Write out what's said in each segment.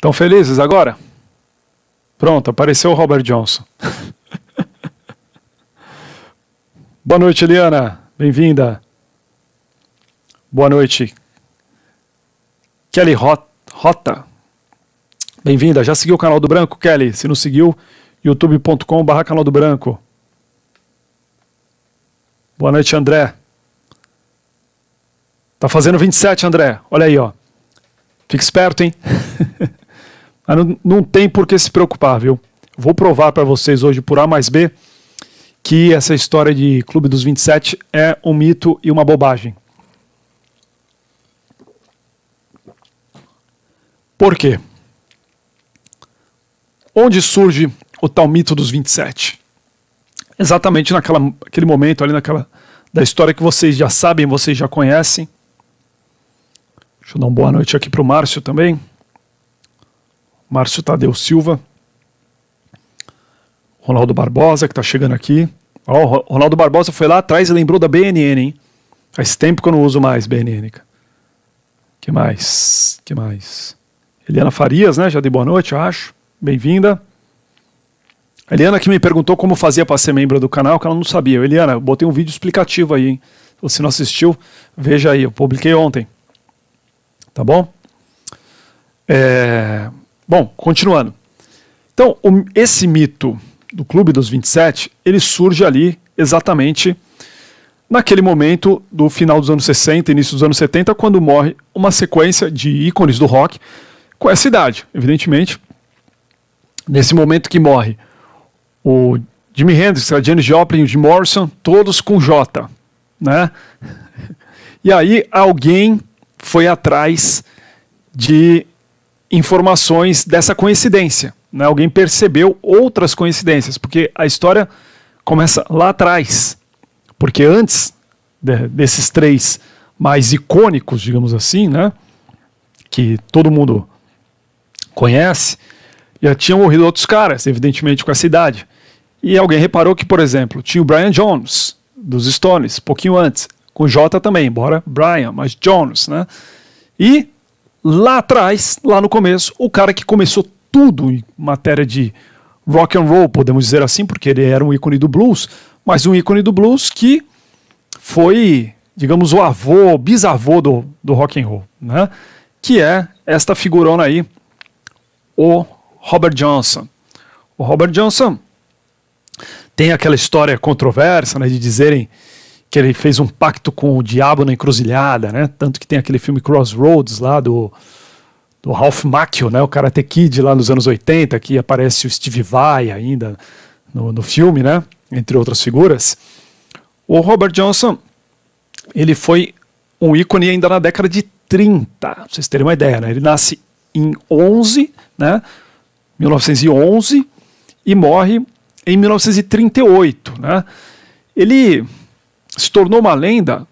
Estão felizes agora? Pronto, apareceu o Robert Johnson. Boa noite, Eliana. Bem-vinda. Boa noite. Kelly Rota. Bem-vinda. Já seguiu o canal do Branco, Kelly? Se não seguiu, youtube.com.br canal do Branco. Boa noite, André. Tá fazendo 27, André. Olha aí, ó. Fica esperto, hein? Ah, não, não tem por que se preocupar, viu? Vou provar para vocês hoje por A mais B que essa história de Clube dos 27 é um mito e uma bobagem. Por quê? Onde surge o tal mito dos 27? Exatamente naquela, naquele momento ali naquela da história que vocês já sabem, vocês já conhecem. Deixa eu dar uma boa noite aqui para o Márcio também. Márcio Tadeu Silva, Ronaldo Barbosa, que está chegando aqui. Ó, oh, Ronaldo Barbosa foi lá atrás e lembrou da BNN, hein? Faz tempo que eu não uso mais BNN. Que mais? Que mais? Eliana Farias, né? Já dei boa noite, eu acho. Bem-vinda. Eliana que me perguntou como fazia para ser membro do canal, que ela não sabia. Eliana, eu botei um vídeo explicativo aí, hein? Se você não assistiu, veja aí, eu publiquei ontem. Tá bom? É... Bom, continuando. Então, o, esse mito do Clube dos 27, ele surge ali exatamente naquele momento do final dos anos 60, início dos anos 70, quando morre uma sequência de ícones do rock com essa idade, evidentemente. Nesse momento que morre o Jimi Hendrix, a Janis Joplin, o Jim Morrison, todos com J, né? E aí alguém foi atrás de informações dessa coincidência. Né? Alguém percebeu outras coincidências, porque a história começa lá atrás. Porque antes de, desses três mais icônicos, digamos assim, né? que todo mundo conhece, já tinham morrido outros caras, evidentemente, com essa idade. E alguém reparou que, por exemplo, tinha o Brian Jones, dos Stones, pouquinho antes, com o J também, embora Brian, mas Jones, né? E lá atrás, lá no começo, o cara que começou tudo em matéria de rock and roll, podemos dizer assim, porque ele era um ícone do blues, mas um ícone do blues que foi, digamos, o avô, bisavô do, do rock and roll, né? Que é esta figurona aí, o Robert Johnson. O Robert Johnson tem aquela história controversa, né, de dizerem que ele fez um pacto com o diabo na encruzilhada, né? Tanto que tem aquele filme Crossroads lá do, do Ralph Macchio, né? O Karate Kid lá nos anos 80, que aparece o Steve Vai ainda no, no filme, né? Entre outras figuras. O Robert Johnson, ele foi um ícone ainda na década de 30, pra vocês terem uma ideia, né? Ele nasce em 11, né? 1911 e morre em 1938, né? Ele se tornou uma lenda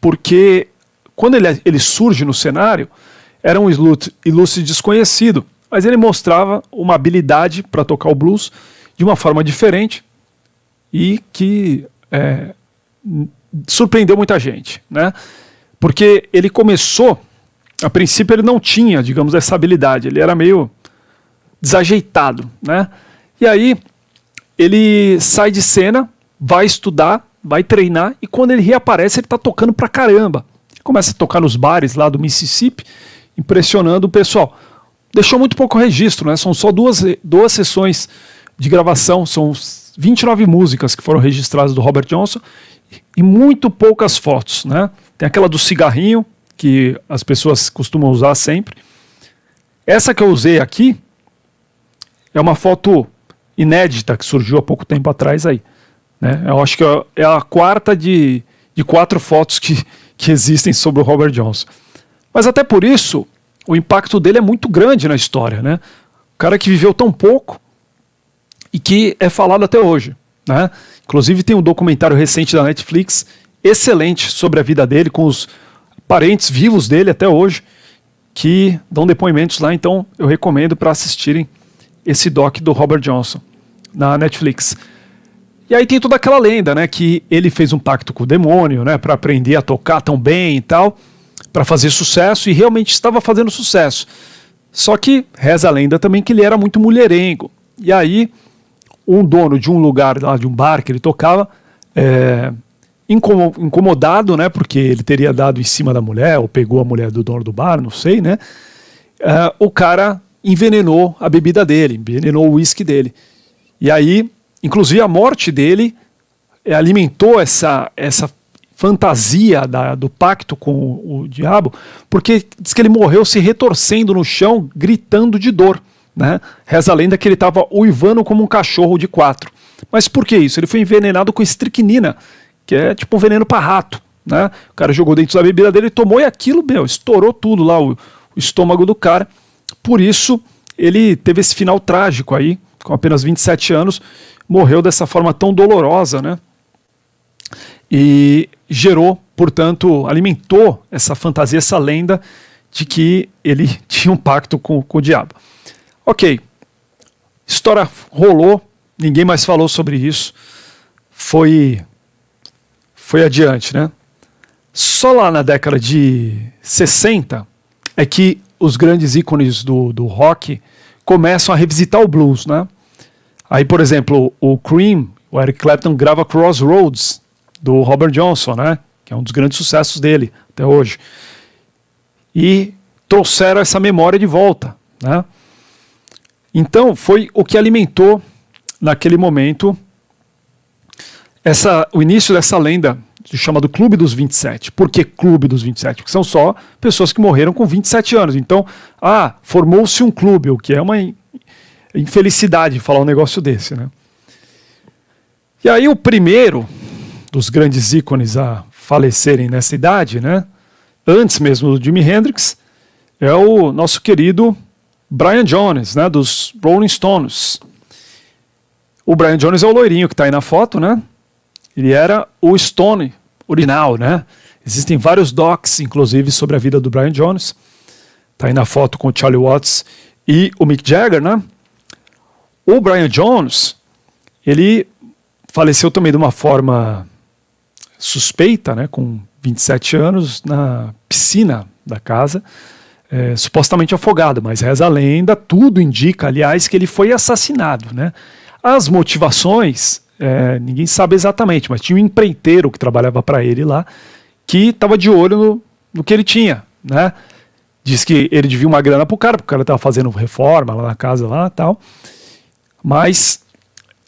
porque quando ele, ele surge no cenário, era um ilustre desconhecido, mas ele mostrava uma habilidade para tocar o blues de uma forma diferente e que é, surpreendeu muita gente, né? Porque ele começou, a princípio ele não tinha, digamos, essa habilidade, ele era meio desajeitado, né? E aí ele sai de cena, vai estudar vai treinar e quando ele reaparece, ele tá tocando pra caramba. Começa a tocar nos bares lá do Mississippi, impressionando o pessoal. Deixou muito pouco registro, né? São só duas, duas sessões de gravação, são 29 músicas que foram registradas do Robert Johnson e muito poucas fotos, né? Tem aquela do cigarrinho, que as pessoas costumam usar sempre. Essa que eu usei aqui é uma foto inédita que surgiu há pouco tempo atrás aí. Né? Eu acho que é, é a quarta de, de quatro fotos que, que existem sobre o Robert Johnson. Mas até por isso, o impacto dele é muito grande na história. Né? O cara que viveu tão pouco e que é falado até hoje. Né? Inclusive tem um documentário recente da Netflix excelente sobre a vida dele, com os parentes vivos dele até hoje, que dão depoimentos lá. Então eu recomendo para assistirem esse doc do Robert Johnson na Netflix. E aí tem toda aquela lenda, né, que ele fez um pacto com o demônio, né, para aprender a tocar tão bem e tal, para fazer sucesso e realmente estava fazendo sucesso. Só que reza a lenda também que ele era muito mulherengo. E aí um dono de um lugar lá de um bar que ele tocava, é, incomodado, né, porque ele teria dado em cima da mulher ou pegou a mulher do dono do bar, não sei, né? Uh, o cara envenenou a bebida dele, envenenou o uísque dele. E aí Inclusive a morte dele alimentou essa, essa fantasia da, do pacto com o, o, diabo, porque diz que ele morreu se retorcendo no chão, gritando de dor. Né? Reza a lenda que ele estava uivando como um cachorro de quatro. Mas por que isso? Ele foi envenenado com estricnina, que é tipo um veneno para rato. Né? O cara jogou dentro da bebida dele, tomou e aquilo, meu, estourou tudo lá, o, o estômago do cara. Por isso, ele teve esse final trágico aí, com apenas 27 anos, morreu dessa forma tão dolorosa, né? E gerou, portanto, alimentou essa fantasia, essa lenda de que ele tinha um pacto com, com o diabo. Ok, história rolou, ninguém mais falou sobre isso, foi, foi adiante, né? Só lá na década de 60 é que os grandes ícones do, do rock começam a revisitar o blues, né? Aí, por exemplo, o Cream, o Eric Clapton grava Crossroads, do Robert Johnson, né? Que é um dos grandes sucessos dele até hoje. E trouxeram essa memória de volta, né? Então, foi o que alimentou, naquele momento, essa, o início dessa lenda chamado Clube dos 27. Por que Clube dos 27? Porque são só pessoas que morreram com 27 anos. Então, ah, formou-se um clube, o que é uma infelicidade falar um negócio desse, né? E aí o primeiro dos grandes ícones a falecerem nessa idade, né? Antes mesmo do Jimi Hendrix, é o nosso querido Brian Jones, né, dos Rolling Stones. O Brian Jones é o loirinho que está aí na foto, né? Ele era o Stone original, né? Existem vários docs, inclusive, sobre a vida do Brian Jones. Está aí na foto com o Charlie Watts e o Mick Jagger, né? O Brian Jones, ele faleceu também de uma forma suspeita, né, com 27 anos, na piscina da casa, é, supostamente afogado, mas reza a lenda, tudo indica, aliás, que ele foi assassinado. Né? As motivações, é, ninguém sabe exatamente, mas tinha um empreiteiro que trabalhava para ele lá, que estava de olho no, no que ele tinha. Né? Diz que ele devia uma grana para o cara, porque o cara estava fazendo reforma lá na casa lá tal. Mas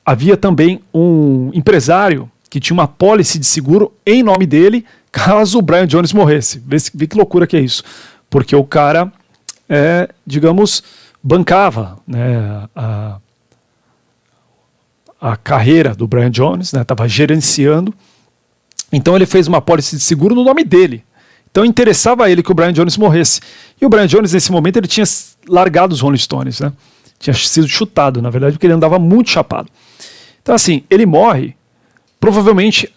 havia também um empresário que tinha uma pólice de seguro em nome dele, caso o Brian Jones morresse. Vê, vê que loucura que é isso. Porque o cara, é, digamos, bancava né, a, a carreira do Brian Jones, estava né, gerenciando. Então ele fez uma pólice de seguro no nome dele. Então interessava a ele que o Brian Jones morresse. E o Brian Jones, nesse momento, ele tinha largado os Rolling Stones. Né? Tinha sido chutado, na verdade, porque ele andava muito chapado. Então, assim, ele morre, provavelmente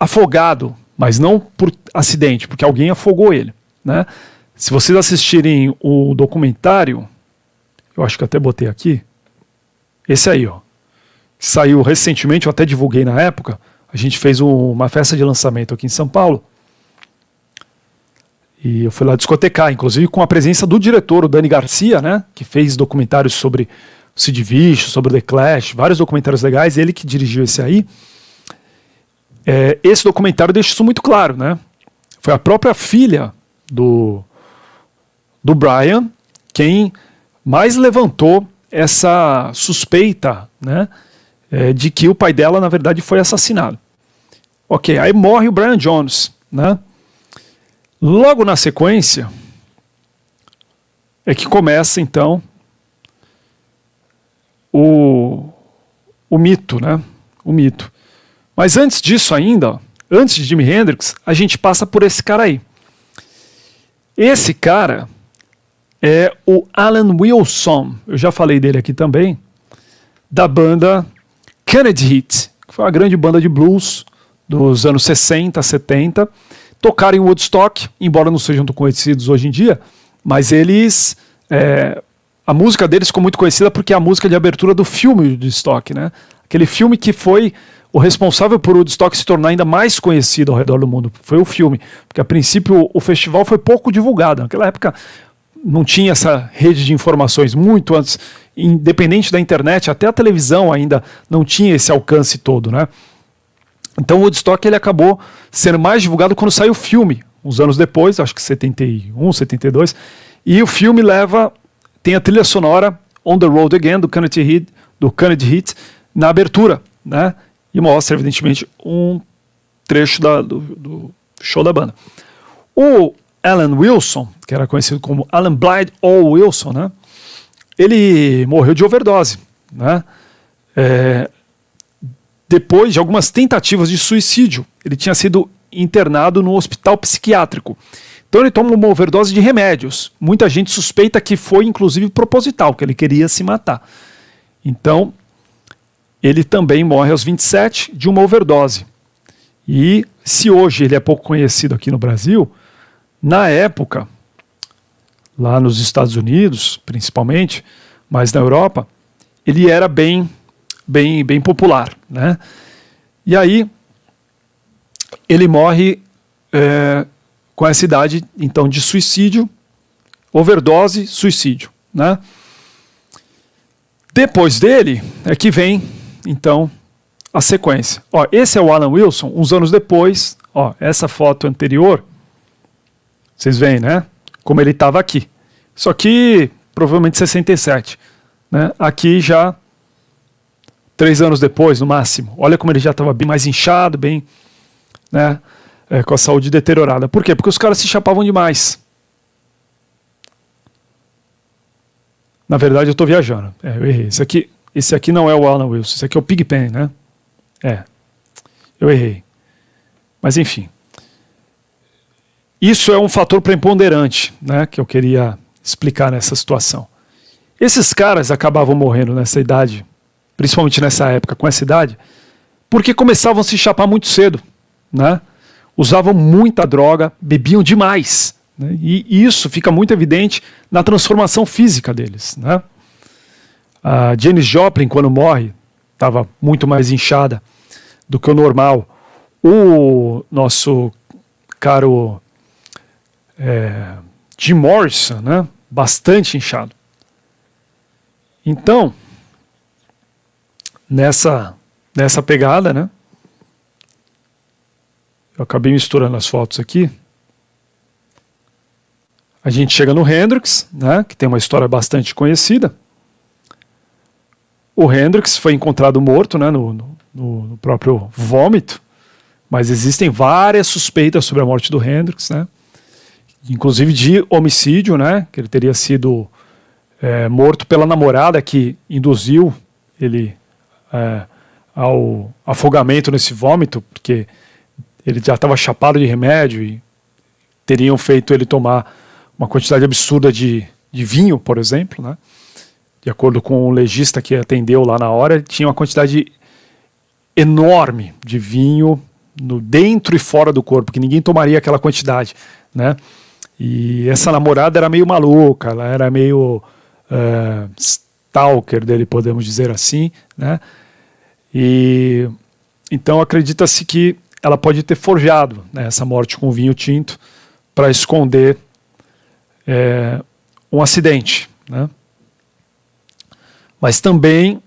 afogado, mas não por acidente, porque alguém afogou ele. Né? Se vocês assistirem o documentário, eu acho que até botei aqui, esse aí, ó, saiu recentemente, eu até divulguei na época, a gente fez uma festa de lançamento aqui em São Paulo. E eu fui lá discotecar, inclusive com a presença do diretor, o Dani Garcia, né? Que fez documentários sobre o Sid Vicious, sobre o The Clash, vários documentários legais, ele que dirigiu esse aí. É, esse documentário deixa isso muito claro, né? Foi a própria filha do, do Brian quem mais levantou essa suspeita, né? É, de que o pai dela, na verdade, foi assassinado. Ok, aí morre o Brian Jones, né? Logo na sequência é que começa então o, o mito, né? O mito. Mas antes disso ainda, antes de Jimi Hendrix, a gente passa por esse cara aí. Esse cara é o Alan Wilson, eu já falei dele aqui também, da banda Kennedy Heat, que foi uma grande banda de blues dos anos 60, 70, tocaram em Woodstock, embora não sejam tão conhecidos hoje em dia, mas eles. É, a música deles ficou muito conhecida porque é a música de abertura do filme Woodstock, né? Aquele filme que foi o responsável por Woodstock se tornar ainda mais conhecido ao redor do mundo. Foi o filme, porque a princípio o festival foi pouco divulgado. Naquela época não tinha essa rede de informações muito antes, independente da internet, até a televisão ainda não tinha esse alcance todo, né? Então o Woodstock ele acabou sendo mais divulgado quando saiu o filme, uns anos depois, acho que 71, 72. E o filme leva, tem a trilha sonora On the Road Again, do Kennedy Heat, do Kennedy Heat na abertura, né? E mostra, evidentemente, um trecho da, do, do show da banda. O Alan Wilson, que era conhecido como Alan Blythe ou Wilson, né? Ele morreu de overdose, né? É, depois de algumas tentativas de suicídio. Ele tinha sido internado no hospital psiquiátrico. Então ele toma uma overdose de remédios. Muita gente suspeita que foi inclusive proposital, que ele queria se matar. Então ele também morre aos 27 de uma overdose. E se hoje ele é pouco conhecido aqui no Brasil, na época, lá nos Estados Unidos, principalmente, mas na Europa, ele era bem bem, bem popular, né? E aí ele morre é, com essa idade, então, de suicídio, overdose, suicídio, né? Depois dele é que vem, então, a sequência. Ó, esse é o Alan Wilson, uns anos depois, ó, essa foto anterior, vocês veem, né? Como ele estava aqui. Só que provavelmente 67, né? Aqui já três anos depois, no máximo. Olha como ele já estava bem mais inchado, bem. Né, é, com a saúde deteriorada. Por quê? Porque os caras se chapavam demais. Na verdade, eu estou viajando. É, eu errei. Esse aqui, esse aqui não é o Alan Wilson. Esse aqui é o Pigpen, né? É. Eu errei. Mas, enfim. Isso é um fator preponderante né, que eu queria explicar nessa situação. Esses caras acabavam morrendo nessa idade principalmente nessa época, com essa idade, porque começavam a se chapar muito cedo, né? Usavam muita droga, bebiam demais. Né? E isso fica muito evidente na transformação física deles. Né? A Janis Joplin, quando morre, estava muito mais inchada do que o normal. O nosso caro é, Jim Morrison, né? bastante inchado. Então, nessa, nessa pegada, né? Eu acabei misturando as fotos aqui. A gente chega no Hendrix, né, que tem uma história bastante conhecida. O Hendrix foi encontrado morto né, no, no, no próprio vômito, mas existem várias suspeitas sobre a morte do Hendrix, né? inclusive de homicídio, né, que ele teria sido é, morto pela namorada que induziu ele é, ao afogamento nesse vômito, porque ele já estava chapado de remédio e teriam feito ele tomar uma quantidade absurda de, de vinho, por exemplo, né? De acordo com o legista que atendeu lá na hora, tinha uma quantidade enorme de vinho no dentro e fora do corpo, que ninguém tomaria aquela quantidade, né? E essa namorada era meio maluca, ela era meio uh, stalker dele, podemos dizer assim, né? E então acredita-se que ela pode ter forjado né, essa morte com vinho tinto para esconder é, um acidente, né? Mas também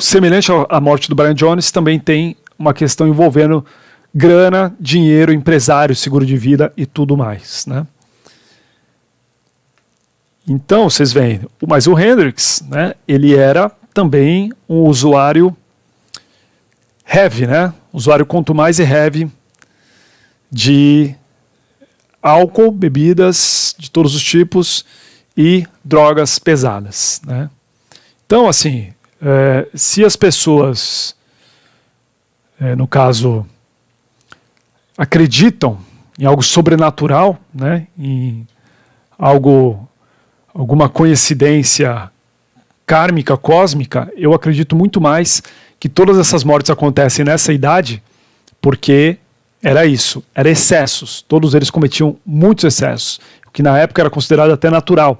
semelhante à morte do Brian Jones, também tem uma questão envolvendo grana, dinheiro, empresário, seguro de vida e tudo mais, né? Então, vocês veem, mas o Hendrix, né, ele era também um usuário heavy, né? Usuário quanto mais e heavy de álcool, bebidas de todos os tipos e drogas pesadas, né? Então, assim, é, se as pessoas, é, no caso, acreditam em algo sobrenatural, né? Em algo alguma coincidência kármica, cósmica, eu acredito muito mais que todas essas mortes acontecem nessa idade porque era isso, era excessos. Todos eles cometiam muitos excessos, o que na época era considerado até natural,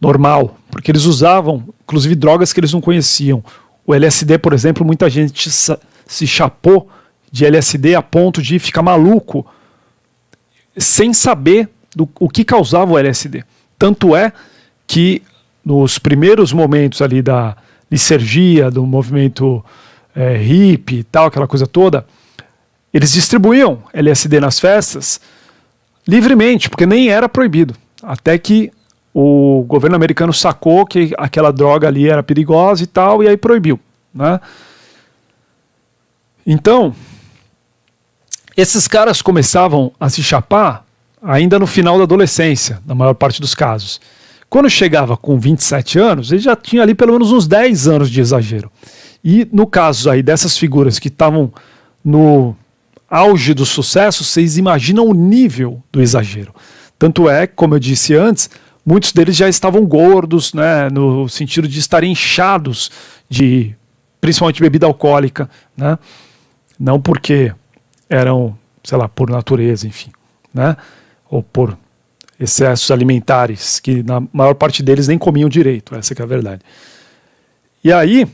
normal, porque eles usavam, inclusive, drogas que eles não conheciam. O LSD, por exemplo, muita gente se chapou de LSD a ponto de ficar maluco sem saber do, o que causava o LSD. Tanto é que nos primeiros momentos ali da lisergia, do movimento é, hippie e tal, aquela coisa toda, eles distribuíam LSD nas festas livremente, porque nem era proibido. Até que o governo americano sacou que aquela droga ali era perigosa e tal, e aí proibiu. Né? Então, esses caras começavam a se chapar ainda no final da adolescência, na maior parte dos casos. Quando chegava com 27 anos, ele já tinha ali pelo menos uns 10 anos de exagero. E no caso aí dessas figuras que estavam no auge do sucesso, vocês imaginam o nível do exagero. Tanto é, como eu disse antes, muitos deles já estavam gordos, né, no sentido de estarem inchados de principalmente bebida alcoólica, né? Não porque eram, sei lá, por natureza, enfim, né? Ou por excessos alimentares, que na maior parte deles nem comiam direito, essa é a verdade. E aí,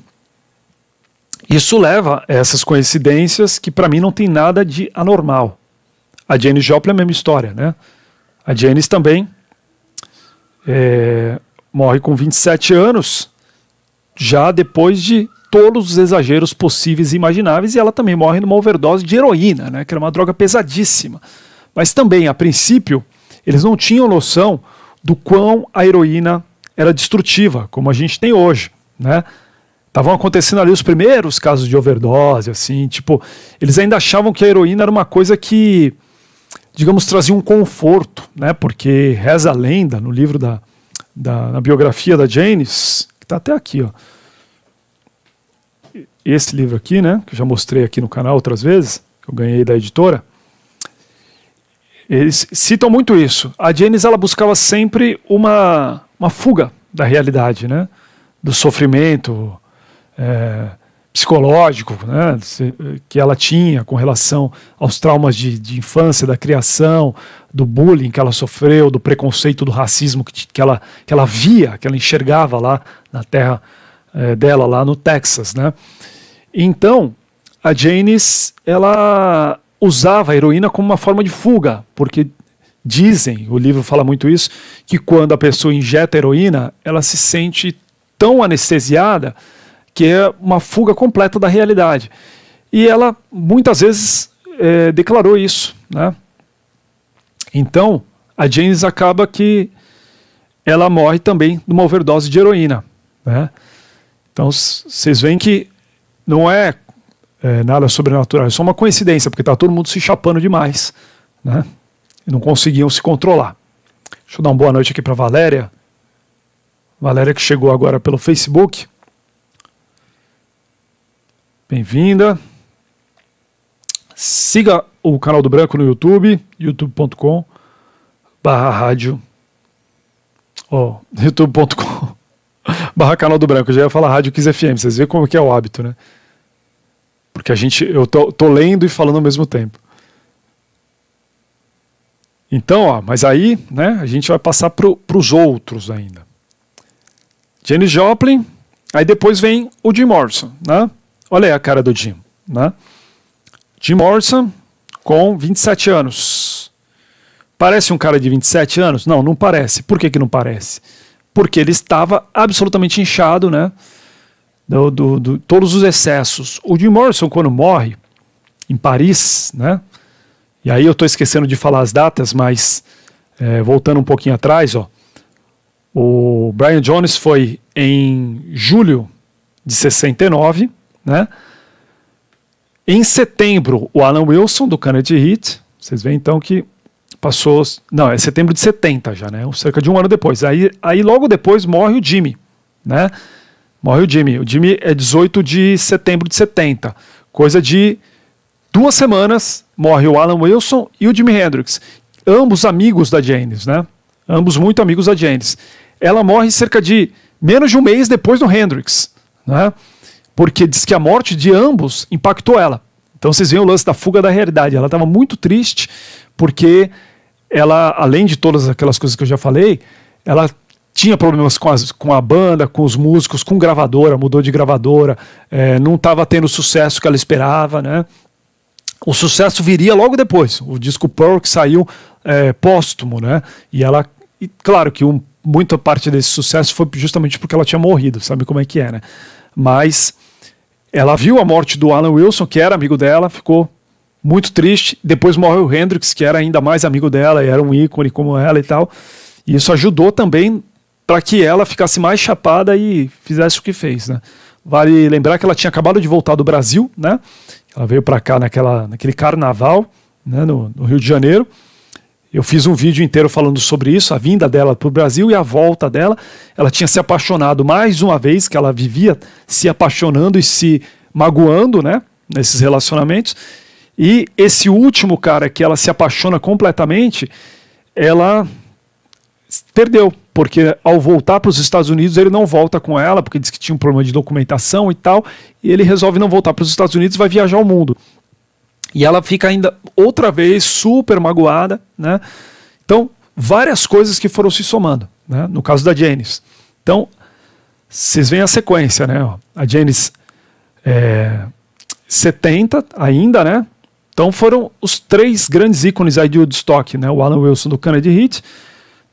isso leva a essas coincidências que para mim não tem nada de anormal. A Janis Joplin é a mesma história, né? A Janis também é, morre com 27 anos, já depois de todos os exageros possíveis e imagináveis, e ela também morre numa overdose de heroína, né? Que era uma droga pesadíssima. Mas também, a princípio, eles não tinham noção do quão a heroína era destrutiva, como a gente tem hoje, né? Estavam acontecendo ali os primeiros casos de overdose, assim, tipo, eles ainda achavam que a heroína era uma coisa que, digamos, trazia um conforto, né? Porque reza a lenda no livro da, da na biografia da Janis, que está até aqui, ó. Esse livro aqui, né? Que eu já mostrei aqui no canal outras vezes, que eu ganhei da editora eles citam muito isso. A Janice ela buscava sempre uma, uma fuga da realidade, né? do sofrimento é, psicológico né? que ela tinha com relação aos traumas de, de, infância, da criação, do bullying que ela sofreu, do preconceito, do racismo que, que, ela, que ela via, que ela enxergava lá na terra é, dela, lá no Texas. Né? Então, a Janice, ela usava a heroína como uma forma de fuga, porque dizem, o livro fala muito isso, que quando a pessoa injeta heroína, ela se sente tão anestesiada que é uma fuga completa da realidade. E ela muitas vezes é, declarou isso. Né? Então, a James acaba que ela morre também de uma overdose de heroína. Né? Então, vocês veem que não é é, nada sobrenatural. É só uma coincidência, porque está todo mundo se chapando demais, né? E não conseguiam se controlar. Deixa eu dar uma boa noite aqui para Valéria. Valéria que chegou agora pelo Facebook. Bem-vinda. Siga o canal do Branco no YouTube, youtube.com barra rádio. Ó, oh, youtube.com barra canal do Branco. Eu já ia falar rádio 15 FM. Vocês veem como que é o hábito, né? Porque a gente, eu tô, tô lendo e falando ao mesmo tempo. Então, ó, mas aí né, a gente vai passar para os outros ainda. Janis Joplin, aí depois vem o Jim Morrison. Né? Olha aí a cara do Jim. Né? Jim Morrison com 27 anos. Parece um cara de 27 anos? Não, não parece. Por que, que não parece? Porque ele estava absolutamente inchado, né? do, né, do, do, todos os excessos. O Jim Morrison, quando morre, em Paris, né? E aí eu estou esquecendo de falar as datas, mas é, voltando um pouquinho atrás, ó, o Brian Jones foi em julho de 69, né? Em setembro, o Alan Wilson, do Kennedy Heat, vocês veem então que passou. Não, é setembro de 70 já, né? Cerca de um ano depois. Aí, aí logo depois morre o Jimmy, né? Morre o Jimmy. O Jimmy é 18 de setembro de 70. Coisa de duas semanas, morre o Alan Wilson e o Jimi Hendrix. Ambos amigos da Janis, né? Ambos muito amigos da Janis. Ela morre cerca de menos de um mês depois do Hendrix, né? Porque diz que a morte de ambos impactou ela. Então vocês veem o lance da fuga da realidade. Ela estava muito triste porque ela, além de todas aquelas coisas que eu já falei, ela tinha problemas com, as, com a banda, com os músicos, com gravadora, mudou de gravadora, é, não estava tendo o sucesso que ela esperava, né? O sucesso viria logo depois, o disco Pearl que saiu é, póstumo, né? E ela, e claro que um, muita parte desse sucesso foi justamente porque ela tinha morrido, sabe como é que é, né? Mas ela viu a morte do Alan Wilson, que era amigo dela, ficou muito triste. Depois morreu o Hendrix, que era ainda mais amigo dela, e era um ícone como ela e tal. E isso ajudou também para que ela ficasse mais chapada e fizesse o que fez, né? Vale lembrar que ela tinha acabado de voltar do Brasil, né? Ela veio para cá naquela, naquele carnaval, né, no, no, Rio de Janeiro. Eu fiz um vídeo inteiro falando sobre isso, a vinda dela para o Brasil e a volta dela. Ela tinha se apaixonado mais uma vez, que ela vivia se apaixonando e se magoando, né? Nesses relacionamentos. E esse último cara que ela se apaixona completamente, ela perdeu, porque ao voltar para os Estados Unidos ele não volta com ela, porque diz que tinha um problema de documentação e tal, e ele resolve não voltar para os Estados Unidos e vai viajar ao mundo. E ela fica ainda outra vez super magoada, né? Então, várias coisas que foram se somando, né? No caso da Janice. Então, vocês veem a sequência, né? A Janice é, 70 ainda, né? Então foram os três grandes ícones aí de Woodstock, né? O Alan Wilson do Kennedy Heat,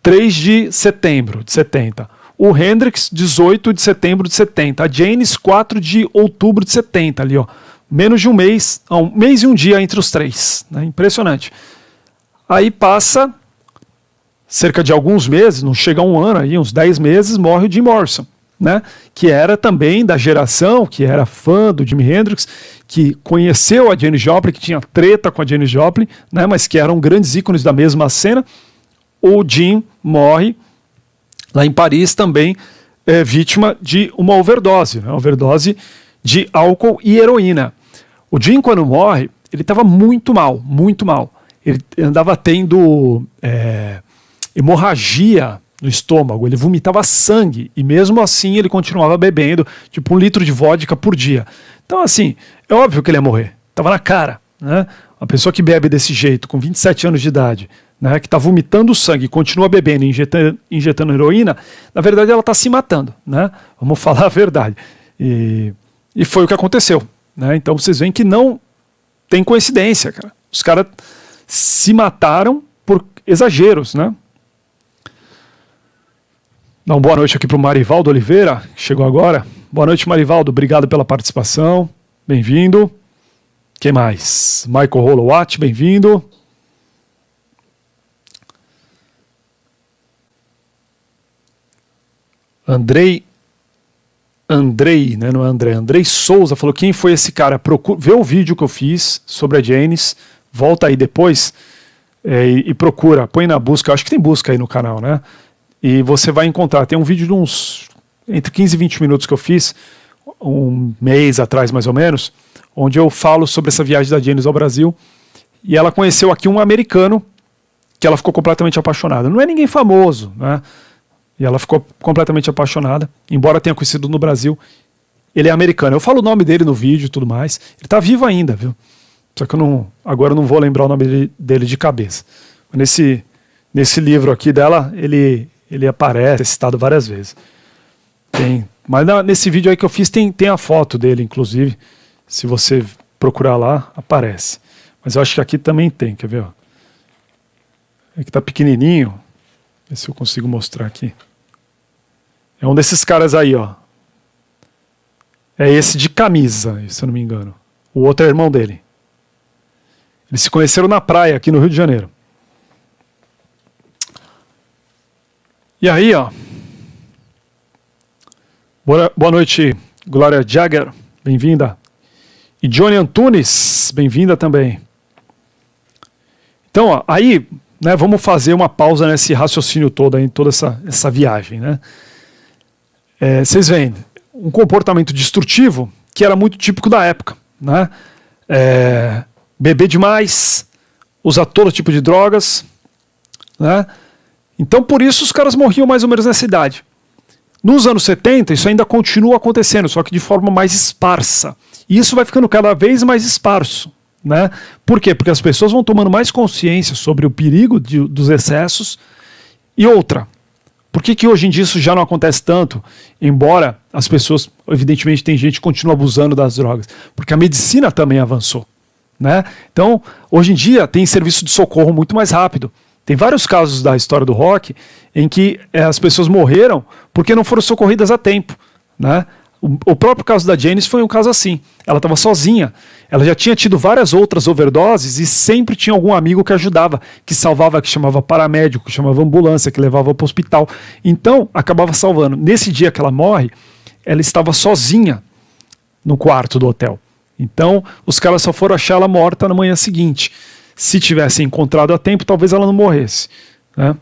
3 de setembro de 70. O Hendrix, 18 de setembro de 70. A Janis, 4 de outubro de 70, ali, ó. Menos de um mês, ah, um mês e um dia entre os três. Né? Impressionante. Aí passa cerca de alguns meses, não chega a um ano aí, uns 10 meses, morre o Jim Morrison, né? Que era também da geração, que era fã do Jimi Hendrix, que conheceu a Janis Joplin, que tinha treta com a Janis Joplin, né? Mas que eram grandes ícones da mesma cena o Jim morre lá em Paris também é vítima de uma overdose, né? overdose de álcool e heroína. O Jim, quando morre, ele estava muito mal, muito mal. Ele andava tendo é, hemorragia no estômago, ele vomitava sangue e mesmo assim ele continuava bebendo tipo um litro de vodka por dia. Então, assim, é óbvio que ele ia morrer, estava na cara. Né? Uma pessoa que bebe desse jeito, com 27 anos de idade, né, que está vomitando sangue, continua bebendo, injetando, injetando heroína, na verdade ela está se matando, né? Vamos falar a verdade. E, e foi o que aconteceu, né? Então vocês veem que não tem coincidência, cara. Os caras se mataram por exageros, né? Dá uma boa noite aqui para o Marivaldo Oliveira, que chegou agora. Boa noite, Marivaldo. Obrigado pela participação. Bem-vindo. Quem mais? Michael Holowat, bem-vindo. Andrei Andrei, né, não é André, Andrei Souza falou quem foi esse cara, procura, vê o vídeo que eu fiz sobre a Janis, volta aí depois é, e, e, procura, põe na busca, acho que tem busca aí no canal, né? E você vai encontrar, tem um vídeo de uns entre 15 e 20 minutos que eu fiz, um mês atrás mais ou menos, onde eu falo sobre essa viagem da Janis ao Brasil e ela conheceu aqui um americano que ela ficou completamente apaixonada. Não é ninguém famoso, né? E ela ficou completamente apaixonada, embora tenha conhecido no Brasil. Ele é americano. Eu falo o nome dele no vídeo e tudo mais. Ele está vivo ainda, viu? Só que eu não, agora eu não vou lembrar o nome dele de cabeça. Nesse, nesse livro aqui dela, ele, ele aparece, é citado várias vezes. Tem, mas na, nesse vídeo aí que eu fiz, tem, tem a foto dele, inclusive. Se você procurar lá, aparece. Mas eu acho que aqui também tem, quer ver? Aqui está pequenininho. Ver se eu consigo mostrar aqui. É um desses caras aí, ó. É esse de camisa, se eu não me engano. O outro é irmão dele. Eles se conheceram na praia, aqui no Rio de Janeiro. E aí, ó. Boa noite, Glória Jagger. Bem-vinda. E Johnny Antunes, bem-vinda também. Então, ó, aí, né, vamos fazer uma pausa nesse raciocínio todo, em toda essa, essa viagem, né? É, vocês veem, um comportamento destrutivo que era muito típico da época. Né? É, beber demais, usar todo tipo de drogas. Né? Então, por isso, os caras morriam mais ou menos nessa idade. Nos anos 70, isso ainda continua acontecendo, só que de forma mais esparsa. E isso vai ficando cada vez mais esparso. Né? Por quê? Porque as pessoas vão tomando mais consciência sobre o perigo de, dos excessos. E outra, por que, que hoje em dia isso já não acontece tanto? Embora as pessoas, evidentemente, tem gente que continua abusando das drogas, porque a medicina também avançou. Né? Então, hoje em dia, tem serviço de socorro muito mais rápido. Tem vários casos da história do rock em que é, as pessoas morreram porque não foram socorridas a tempo. Né? O, próprio caso da Janice foi um caso assim. Ela estava sozinha. Ela já tinha tido várias outras overdoses e sempre tinha algum amigo que ajudava, que salvava, que chamava paramédico, que chamava ambulância, que levava para o hospital. Então, acabava salvando. Nesse dia que ela morre, ela estava sozinha no quarto do hotel. Então, os caras só foram achar ela morta na manhã seguinte. Se tivessem encontrado a tempo, talvez ela não morresse. Né?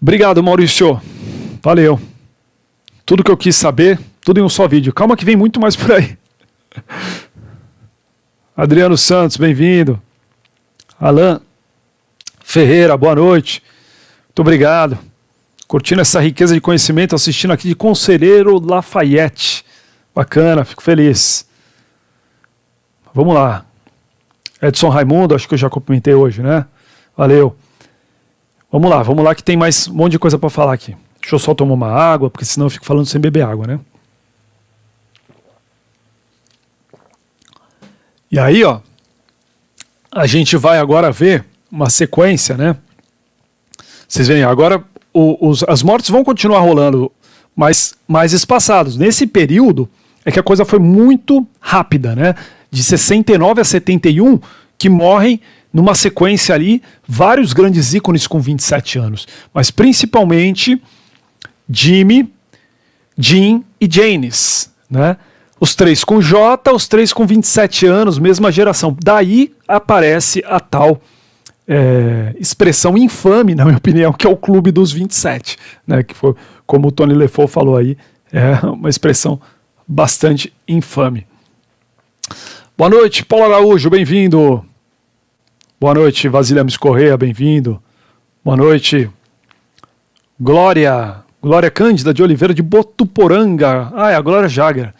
Obrigado, Maurício. Valeu. Tudo que eu quis saber, tudo em um só vídeo. Calma que vem muito mais por aí. Adriano Santos, bem-vindo. Alain Ferreira, boa noite. Muito obrigado. Curtindo essa riqueza de conhecimento, assistindo aqui de Conselheiro Lafayette. Bacana, fico feliz. Vamos lá. Edson Raimundo, acho que eu já cumprimentei hoje, né? Valeu. Vamos lá, vamos lá que tem mais um monte de coisa para falar aqui. Deixa eu só tomar uma água, porque senão eu fico falando sem beber água, né? E aí, ó, a gente vai agora ver uma sequência, né? Vocês veem, agora o, os, as mortes vão continuar rolando, mas mais espaçados. Nesse período é que a coisa foi muito rápida, né? De 69 a 71, que morrem numa sequência ali vários grandes ícones com 27 anos, mas principalmente Jimmy, Jim e Janis, né? Os três com J, os três com 27 anos, mesma geração. Daí aparece a tal é, expressão infame, na minha opinião, que é o clube dos 27, né? Que foi, como o Tony Lefou falou aí, é uma expressão bastante infame. Boa noite, Paulo Araújo, bem-vindo. Boa noite, Vasilhames Correia, bem-vindo. Boa noite, Glória Glória Cândida de Oliveira de Botuporanga. Ah, é a Glória Jaga.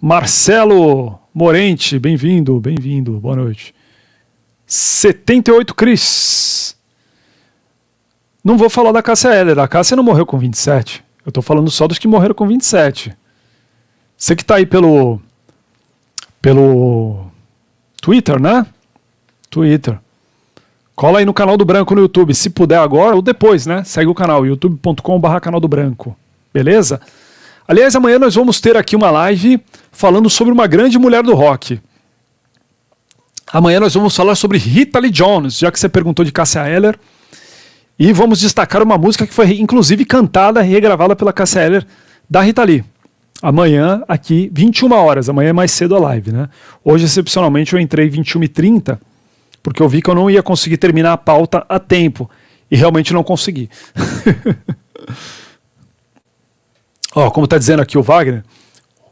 Marcelo Morente, bem-vindo, bem-vindo, boa noite. 78 Cris. Não vou falar da Cássia Heller, a Cássia não morreu com 27. Eu tô falando só dos que morreram com 27. Você que tá aí pelo pelo Twitter, né? Twitter. Cola aí no canal do Branco no YouTube, se puder agora ou depois, né? Segue o canal youtube.com/barra canal do Branco, beleza? Aliás, amanhã nós vamos ter aqui uma live falando sobre uma grande mulher do rock. Amanhã nós vamos falar sobre Rita Lee Jones, já que você perguntou de Cassia Eller. E vamos destacar uma música que foi inclusive cantada e regravada pela Cassia Eller da Rita Lee. Amanhã, aqui, 21 horas. Amanhã é mais cedo a live, né? Hoje, excepcionalmente, eu entrei 21h30 porque eu vi que eu não ia conseguir terminar a pauta a tempo e realmente não consegui. Ó, oh, como está dizendo aqui o Wagner,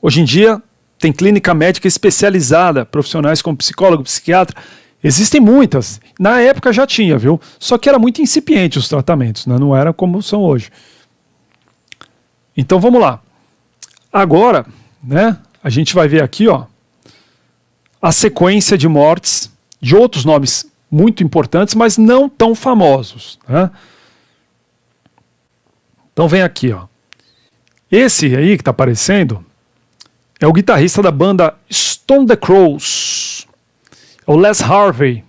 hoje em dia tem clínica médica especializada, profissionais como psicólogo, psiquiatra, existem muitas. Na época já tinha, viu? Só que era muito incipiente os tratamentos, né? não era como são hoje. Então vamos lá. Agora, né, a gente vai ver aqui, ó, a sequência de mortes de outros nomes muito importantes, mas não tão famosos. Né? Então vem aqui, ó. Esse aí que está aparecendo é o guitarrista da banda Stone the Crows, é o Les Harvey.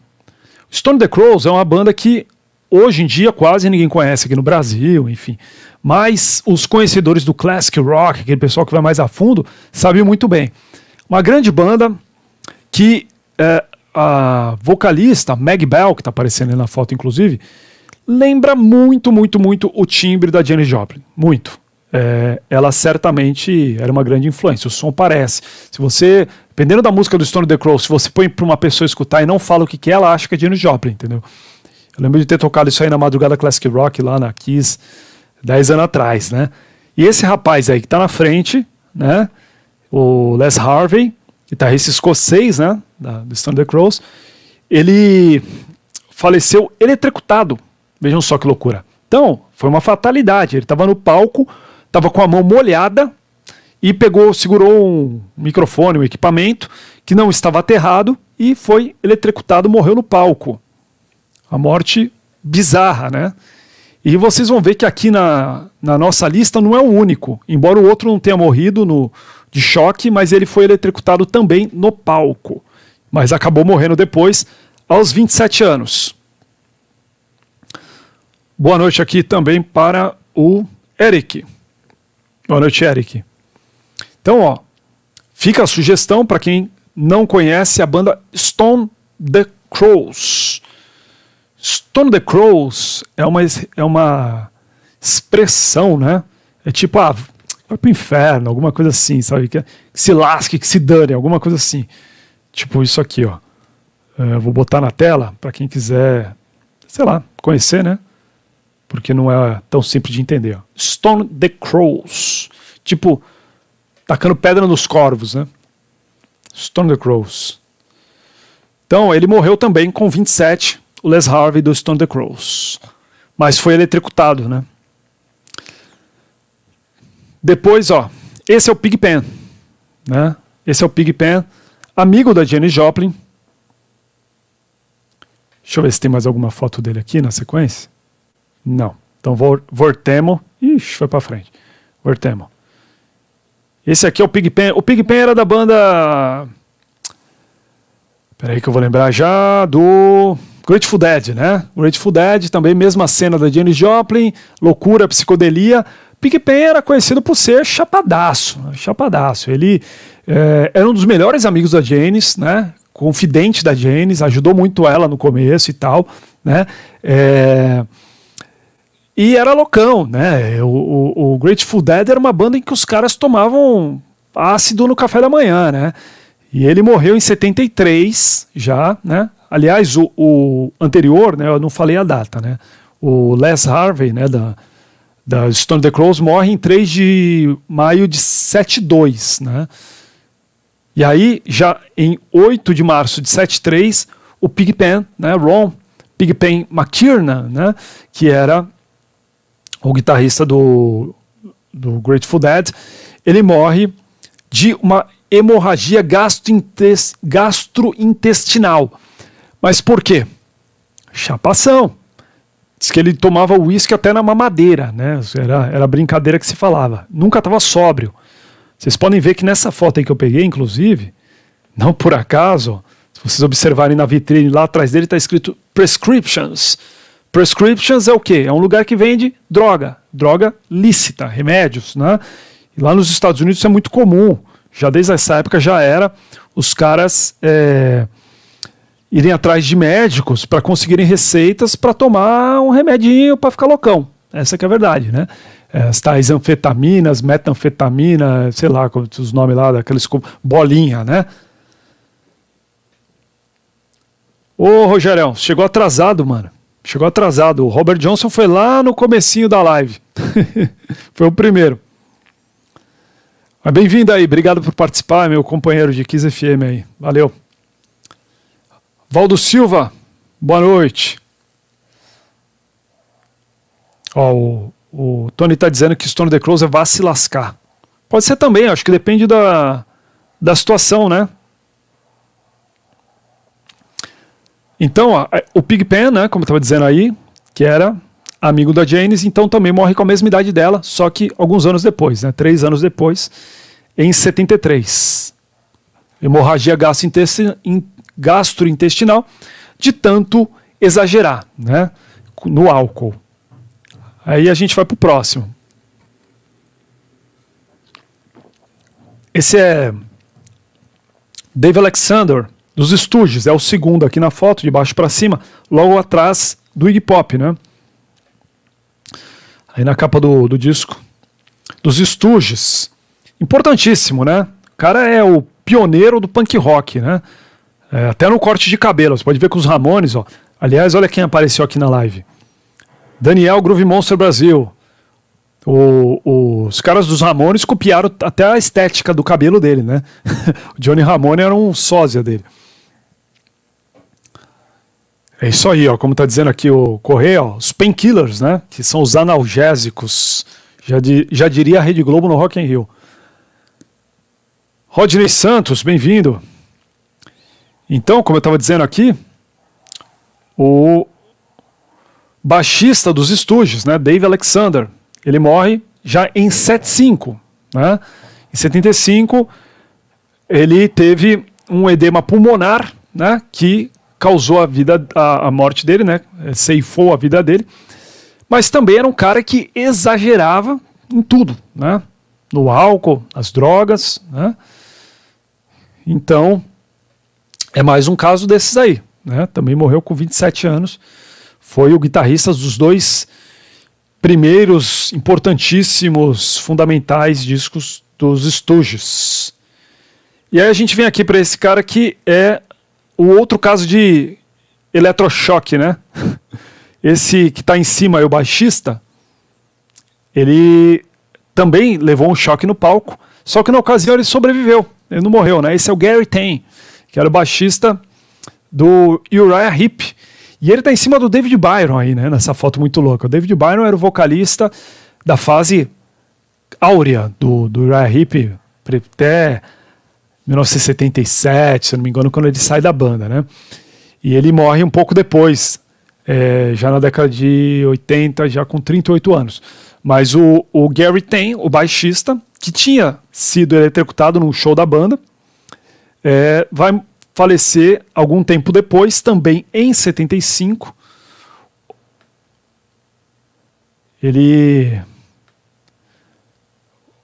Stone the Crows é uma banda que hoje em dia quase ninguém conhece aqui no Brasil, enfim. Mas os conhecedores do classic rock, aquele pessoal que vai mais a fundo, sabem muito bem. Uma grande banda que eh, a vocalista, Meg Bell, que está aparecendo aí na foto, inclusive, lembra muito, muito, muito o timbre da Janis Joplin. Muito. É, ela certamente era uma grande influência. O som parece. Se você, dependendo da música do Stone the Crow, se você põe para uma pessoa escutar e não fala o que, que é, ela acha que é Janis Joplin, entendeu? Eu lembro de ter tocado isso aí na madrugada Classic Rock, lá na Kiss, 10 anos atrás, né? E esse rapaz aí que está na frente, né? O Les Harvey, guitarrista escocês, né, da, do Thunder Cross, ele faleceu eletrocutado. Vejam só que loucura. Então, foi uma fatalidade. Ele estava no palco, estava com a mão molhada e pegou, segurou um microfone, um equipamento que não estava aterrado e foi eletrocutado, morreu no palco. A morte bizarra, né? E vocês vão ver que aqui na, na nossa lista não é o único. Embora o outro não tenha morrido no, de choque, mas ele foi eletrocutado também no palco. Mas acabou morrendo depois, aos 27 anos. Boa noite aqui também para o Eric. Boa noite, Eric. Então, ó, fica a sugestão para quem não conhece a banda Stone the Crows. Stone the Crows é uma, é uma expressão, né? É tipo, ah, vai pro inferno, alguma coisa assim, sabe? Que, que se lasque, que se dane, alguma coisa assim. Tipo isso aqui, ó. É, vou botar na tela para quem quiser, sei lá, conhecer, né? Porque não é tão simples de entender. Stone the Crows. Tipo, tacando pedra nos corvos, né? Stone the Crows. Então, ele morreu também com 27, o Les Harvey do Stone the Crows. Mas foi eletrocutado, né? Depois, ó, esse é o Pigpen, né? Esse é o Pigpen, amigo da Jenny Joplin. Deixa eu ver se tem mais alguma foto dele aqui na sequência. Não. Então, Vortemo. Ixi, foi pra frente. Vortemo. Esse aqui é o Pigpen. O Pigpen era da banda. Peraí que eu vou lembrar já do Grateful Dead, né? Grateful Dead também, mesma cena da Janis Joplin, loucura, psicodelia. Pen era conhecido por ser chapadaço, chapadaço. Ele é, era um dos melhores amigos da Janis, né? Confidente da Janis, ajudou muito ela no começo e tal, né? É, e era loucão, né? O, o, o, Grateful Dead era uma banda em que os caras tomavam ácido no café da manhã, né? E ele morreu em 73 já, né? Aliás, o, o anterior, né? Eu não falei a data, né? O Les Harvey, né? Da, da Stone the Crows morre em 3 de maio de 72, né? E aí, já em 8 de março de 73, o Pigpen, né, Ron Pigpen McKiernan, né, que era o guitarrista do, do Grateful Dead, ele morre de uma hemorragia gastrointestinal. Mas por quê? Chapação. Diz que ele tomava uísque até na mamadeira, né? Era, era brincadeira que se falava. Nunca estava sóbrio. Vocês podem ver que nessa foto aí que eu peguei, inclusive, não por acaso, se vocês observarem na vitrine lá atrás dele, está escrito prescriptions. Prescriptions é o quê? É um lugar que vende droga, droga lícita, remédios, né? E lá nos Estados Unidos isso é muito comum. Já desde essa época já era. Os caras. É irem atrás de médicos para conseguirem receitas para tomar um remedinho para ficar loucão. Essa que é a verdade, né? É, as tais anfetaminas, metanfetamina, sei lá os nomes lá, daqueles bolinha, né? Ô, Rogerão, chegou atrasado, mano. Chegou atrasado. O Robert Johnson foi lá no comecinho da live. foi o primeiro. Mas bem-vindo aí. Obrigado por participar, meu companheiro de Kiss FM aí. Valeu. Valdo Silva, boa noite. Ó, o, o Tony está dizendo que Stone The Closer vai se lascar. Pode ser também, acho que depende da, da situação, né? Então, ó, é, o Pigpen, né, como eu estava dizendo aí, que era amigo da Janis, então também morre com a mesma idade dela, só que alguns anos depois, né, três anos depois, em 73. Hemorragia gastrointestinal gastrointestinal de tanto exagerar né, no álcool. Aí a gente vai para o próximo. Esse é Dave Alexander, dos Estúdios. É o segundo aqui na foto, de baixo para cima, logo atrás do Iggy Pop, né? Aí na capa do, do disco. Dos Estúdios. Importantíssimo, né? O cara é o pioneiro do punk rock, né? É, até no corte de cabelo. Você pode ver com os Ramones, ó. Aliás, olha quem apareceu aqui na live. Daniel Groove Monster Brasil. O, o, os caras dos Ramones copiaram até a estética do cabelo dele, né? o Johnny Ramone era um sósia dele. É isso aí, ó. Como tá dizendo aqui o Correia, ó, os painkillers, né? Que são os analgésicos. Já, di, já diria a Rede Globo no Rock in Rio. Rodney Santos, bem-vindo. Então, como eu estava dizendo aqui, o baixista dos Estúdios, né, Dave Alexander, ele morre já em 75, né? Em 75, ele teve um edema pulmonar, né, que causou a vida a, a morte dele, né? Ceifou a vida dele. Mas também era um cara que exagerava em tudo, né? No álcool, as drogas, né? Então, é mais um caso desses aí. Né? Também morreu com 27 anos. Foi o guitarrista dos dois primeiros importantíssimos, fundamentais discos dos Stooges. E aí a gente vem aqui para esse cara que é o outro caso de eletrochoque, né? Esse que está em cima é o baixista. Ele também levou um choque no palco, só que na ocasião ele sobreviveu. Ele não morreu, né? Esse é o Gary Tain que era o baixista do Uriah Heep. E ele tá em cima do David Byron aí, né? Nessa foto muito louca. O David Byron era o vocalista da fase áurea do, do Uriah Heep até 1977, se não me engano, quando ele sai da banda, né? E ele morre um pouco depois, é, já na década de 80, já com 38 anos. Mas o, o Gary tem, o baixista, que tinha sido eletrocutado num show da banda, é, vai falecer algum tempo depois, também em 75. Ele.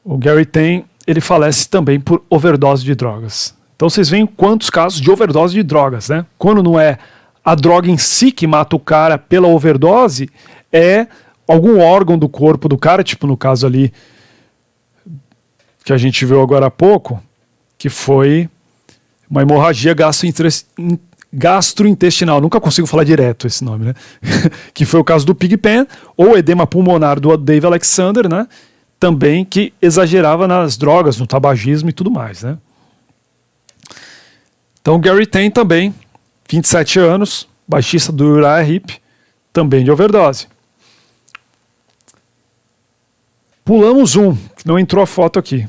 O Gary tem. Ele falece também por overdose de drogas. Então vocês veem quantos casos de overdose de drogas, né? Quando não é a droga em si que mata o cara pela overdose, é algum órgão do corpo do cara, tipo no caso ali que a gente viu agora há pouco, que foi uma hemorragia gastrointestinal. Nunca consigo falar direto esse nome, né? que foi o caso do Pigpen, ou edema pulmonar do Dave Alexander, né? Também que exagerava nas drogas, no tabagismo e tudo mais, né? Então Gary tem também 27 anos, baixista do Uriah também de overdose. Pulamos um, não entrou a foto aqui.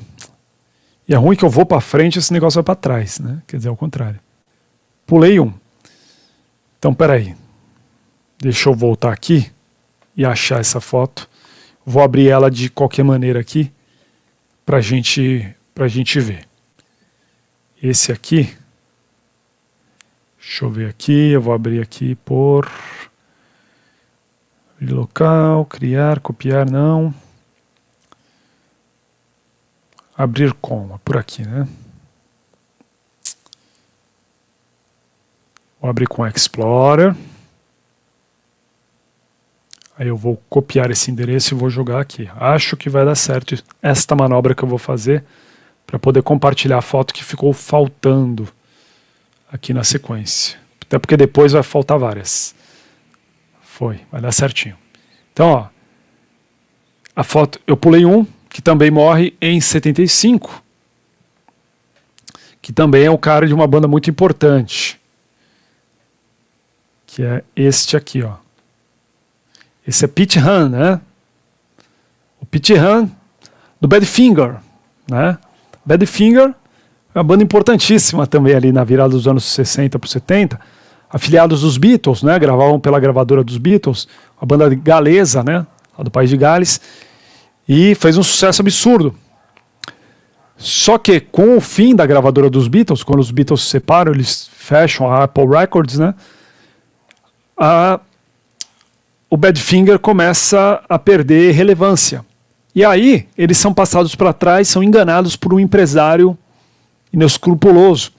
E é ruim que eu vou para frente esse negócio vai para trás, né? Quer dizer, ao contrário. Pulei um. Então, peraí. Deixa eu voltar aqui e achar essa foto. Vou abrir ela de qualquer maneira aqui para gente, a gente ver. Esse aqui. Deixa eu ver aqui. Eu vou abrir aqui por. Local, criar, copiar, Não abrir com, por aqui, né? Vou abrir com Explorer. Aí eu vou copiar esse endereço e vou jogar aqui. Acho que vai dar certo esta manobra que eu vou fazer para poder compartilhar a foto que ficou faltando aqui na sequência. Até porque depois vai faltar várias. Foi, vai dar certinho. Então, ó, a foto, eu pulei um, que também morre em 75, que também é o cara de uma banda muito importante, que é este aqui, ó. Esse é Pete Han, né? O Pete Han do Badfinger, né? Badfinger é uma banda importantíssima também ali na virada dos anos 60 para 70, afiliados dos Beatles, né? Gravavam pela gravadora dos Beatles, a banda galesa, né? Lá do país de Gales e fez um sucesso absurdo. Só que com o fim da gravadora dos Beatles, quando os Beatles se separam, eles fecham a Apple Records, né? A, o Badfinger começa a perder relevância. E aí eles são passados para trás, são enganados por um empresário inescrupuloso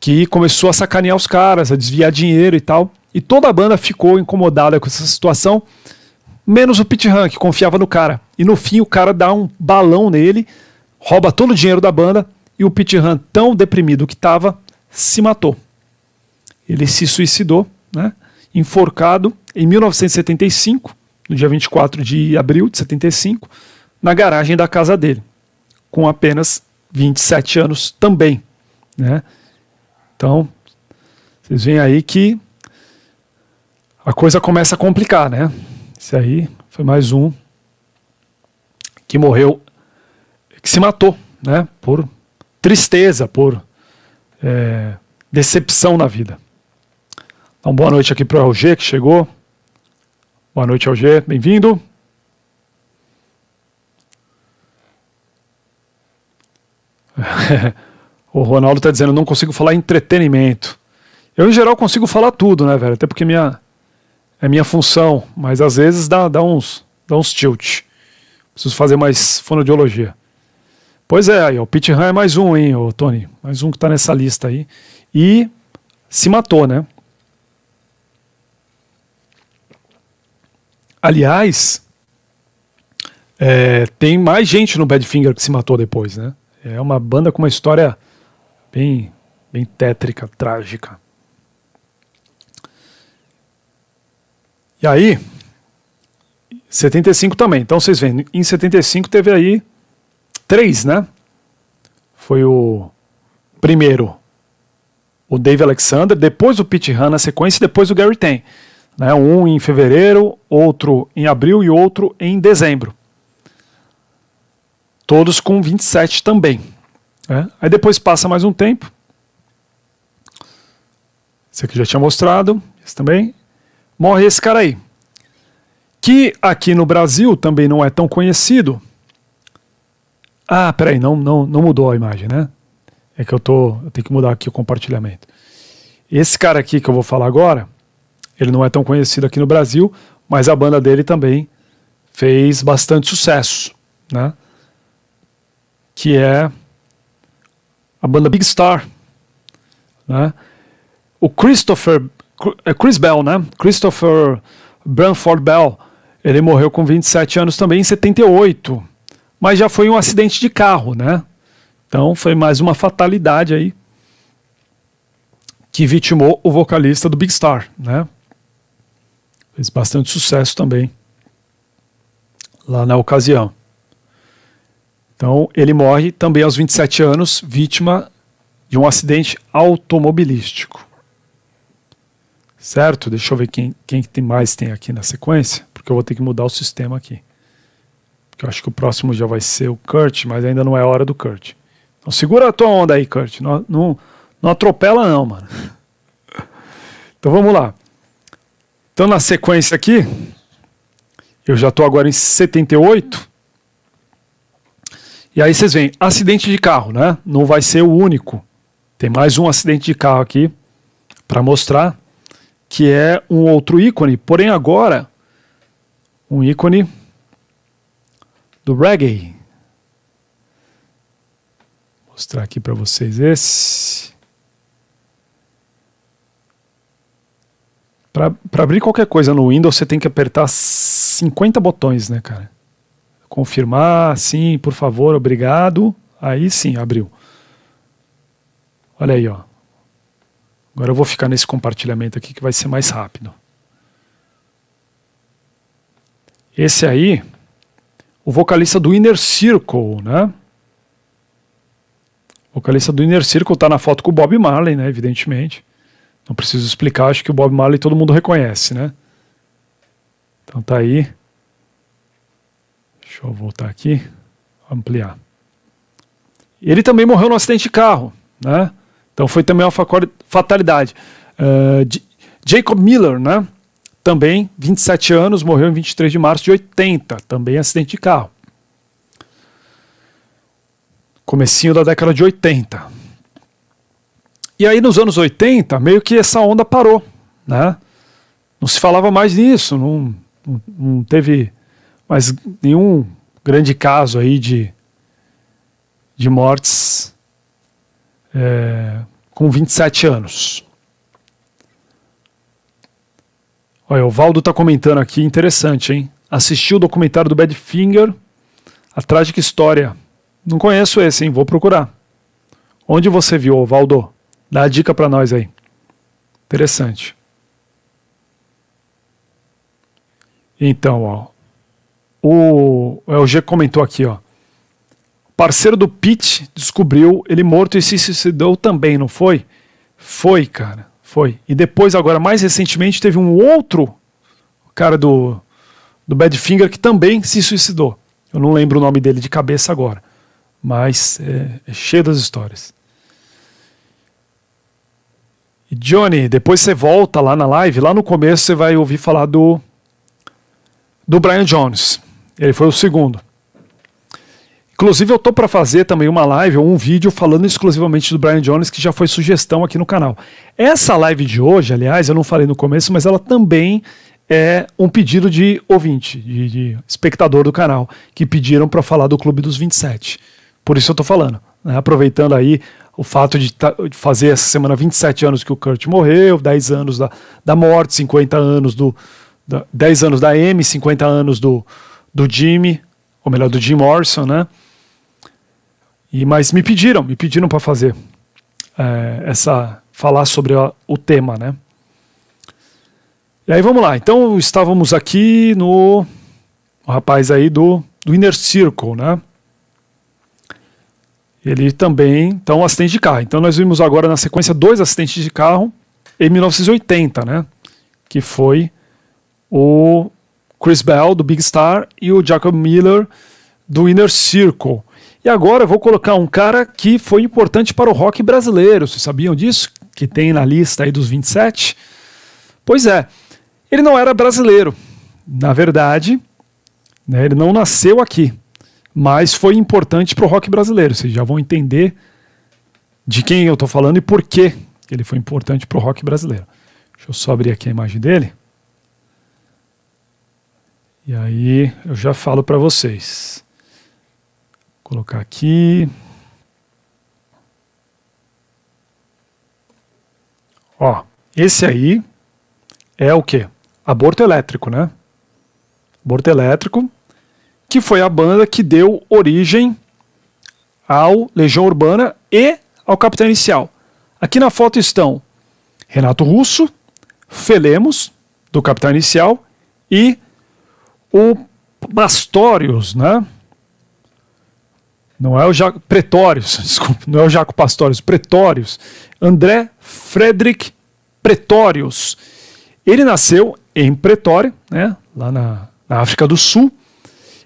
que começou a sacanear os caras, a desviar dinheiro e tal. E toda a banda ficou incomodada com essa situação menos o Pete Han, que confiava no cara. E no fim o cara dá um balão nele, rouba todo o dinheiro da banda e o Pete Han, tão deprimido que estava, se matou. Ele se suicidou, né? enforcado em 1975, no dia 24 de abril de 75, na garagem da casa dele, com apenas 27 anos também. Né? Então, vocês veem aí que a coisa começa a complicar, né? Esse aí foi mais um que morreu, que se matou, né? Por tristeza, por é, decepção na vida. Então, boa noite aqui para o Alger que chegou. Boa noite, Alger, bem-vindo. o Ronaldo está dizendo, não consigo falar entretenimento. Eu, em geral, consigo falar tudo, né, velho? Até porque minha, é minha função, mas às vezes dá, dá, uns, dá uns tilt. Preciso fazer mais fonodiologia. Pois é, aí, o Pete Han é mais um, hein, ô, Tony? Mais um que está nessa lista aí. E se matou, né? Aliás, é, tem mais gente no Badfinger que se matou depois, né? É uma banda com uma história bem, bem tétrica, trágica. E aí, 75 também. Então vocês veem, em 75 teve aí três, né? Foi o primeiro o Dave Alexander, depois o Pete Han na sequência e depois o Gary Ten. Né? Um em fevereiro, outro em abril e outro em dezembro. Todos com 27 também. Né? Aí depois passa mais um tempo. Esse aqui já tinha mostrado, esse também morre esse cara aí. Que aqui no Brasil também não é tão conhecido. Ah, peraí, não, não, não mudou a imagem, né? É que eu tô. Eu tenho que mudar aqui o compartilhamento. Esse cara aqui que eu vou falar agora, ele não é tão conhecido aqui no Brasil, mas a banda dele também fez bastante sucesso, né? Que é a banda Big Star, né? O Christopher é Chris Bell, né? Christopher Branford Bell. Ele morreu com 27 anos também, em 78. Mas já foi um acidente de carro, né? Então foi mais uma fatalidade aí que vitimou o vocalista do Big Star, né? Fez bastante sucesso também lá na ocasião. Então ele morre também aos 27 anos, vítima de um acidente automobilístico. Certo? Deixa eu ver quem, quem tem mais tem aqui na sequência, porque eu vou ter que mudar o sistema aqui. Porque eu acho que o próximo já vai ser o Kurt, mas ainda não é hora do Kurt. Então segura a tua onda aí, Kurt. Não, não, não atropela não, mano. Então vamos lá. Então na sequência aqui, eu já estou agora em 78. E aí vocês veem, acidente de carro, né? Não vai ser o único. Tem mais um acidente de carro aqui para mostrar que é um outro ícone, porém agora um ícone do reggae. Vou mostrar aqui para vocês esse. Para abrir qualquer coisa no Windows, você tem que apertar 50 botões, né, cara? Confirmar, sim, por favor, obrigado. Aí sim, abriu. Olha aí, ó. Agora eu vou ficar nesse compartilhamento aqui que vai ser mais rápido. Esse aí, o vocalista do Inner Circle, né? O vocalista do Inner Circle está na foto com o Bob Marley, né? Evidentemente. Não preciso explicar, acho que o Bob Marley todo mundo reconhece, né? Então tá aí. Deixa eu voltar aqui, ampliar. Ele também morreu no acidente de carro, né? Então foi também uma fatalidade. Uh, Jacob Miller, né? Também, 27 anos, morreu em 23 de março de 80, também acidente de carro. Comecinho da década de 80. E aí nos anos 80, meio que essa onda parou, né? Não se falava mais nisso, não, não, não teve mais nenhum grande caso aí de, de mortes é, com 27 anos. Olha, o Valdo está comentando aqui, interessante, hein? Assisti o documentário do Badfinger, A Trágica História. Não conheço esse, hein? Vou procurar. Onde você viu, Valdo? Dá a dica para nós aí. Interessante. Então, ó, o, é o LG comentou aqui, ó parceiro do Pete descobriu ele morto e se suicidou também, não foi? Foi, cara. Foi. E depois, agora, mais recentemente, teve um outro cara do, do Badfinger que também se suicidou. Eu não lembro o nome dele de cabeça agora. Mas é, é cheio das histórias. E Johnny, depois você volta lá na live. Lá no começo você vai ouvir falar do, do Brian Jones. Ele foi o segundo. Inclusive, eu tô para fazer também uma live ou um vídeo falando exclusivamente do Brian Jones, que já foi sugestão aqui no canal. Essa live de hoje, aliás, eu não falei no começo, mas ela também é um pedido de ouvinte, de, de espectador do canal, que pediram para falar do Clube dos 27. Por isso eu tô falando, né? aproveitando aí o fato de, tá, de, fazer essa semana 27 anos que o Kurt morreu, 10 anos da, da morte, 50 anos do. Da, 10 anos da M, 50 anos do, do Jimmy, ou melhor, do Jim Morrison, né? E mas me pediram, me pediram para fazer é, essa falar sobre a, o tema, né? E aí vamos lá. Então estávamos aqui no o rapaz aí do, do Inner Circle, né? Ele também, então, assistente de carro. Então nós vimos agora na sequência dois acidentes de carro em 1980, né? Que foi o Chris Bell do Big Star e o Jacob Miller do Inner Circle. E agora eu vou colocar um cara que foi importante para o rock brasileiro. Vocês sabiam disso? Que tem na lista aí dos 27? Pois é, ele não era brasileiro. Na verdade, né, ele não nasceu aqui, mas foi importante para o rock brasileiro. Vocês já vão entender de quem eu estou falando e por que ele foi importante para o rock brasileiro. Deixa eu só abrir aqui a imagem dele. E aí eu já falo para vocês. Colocar aqui. Ó, esse aí é o que? Aborto Elétrico, né? Aborto Elétrico, que foi a banda que deu origem ao Legião Urbana e ao Capitão Inicial. Aqui na foto estão Renato Russo, Felemos, do Capitão Inicial, e o Bastórios, né? Não é o Jaco Pretórios, desculpa, não é o Jaco Pastórios, Pretórios. André Frederick Pretórios. Ele nasceu em Pretório, né, lá na, na África do Sul,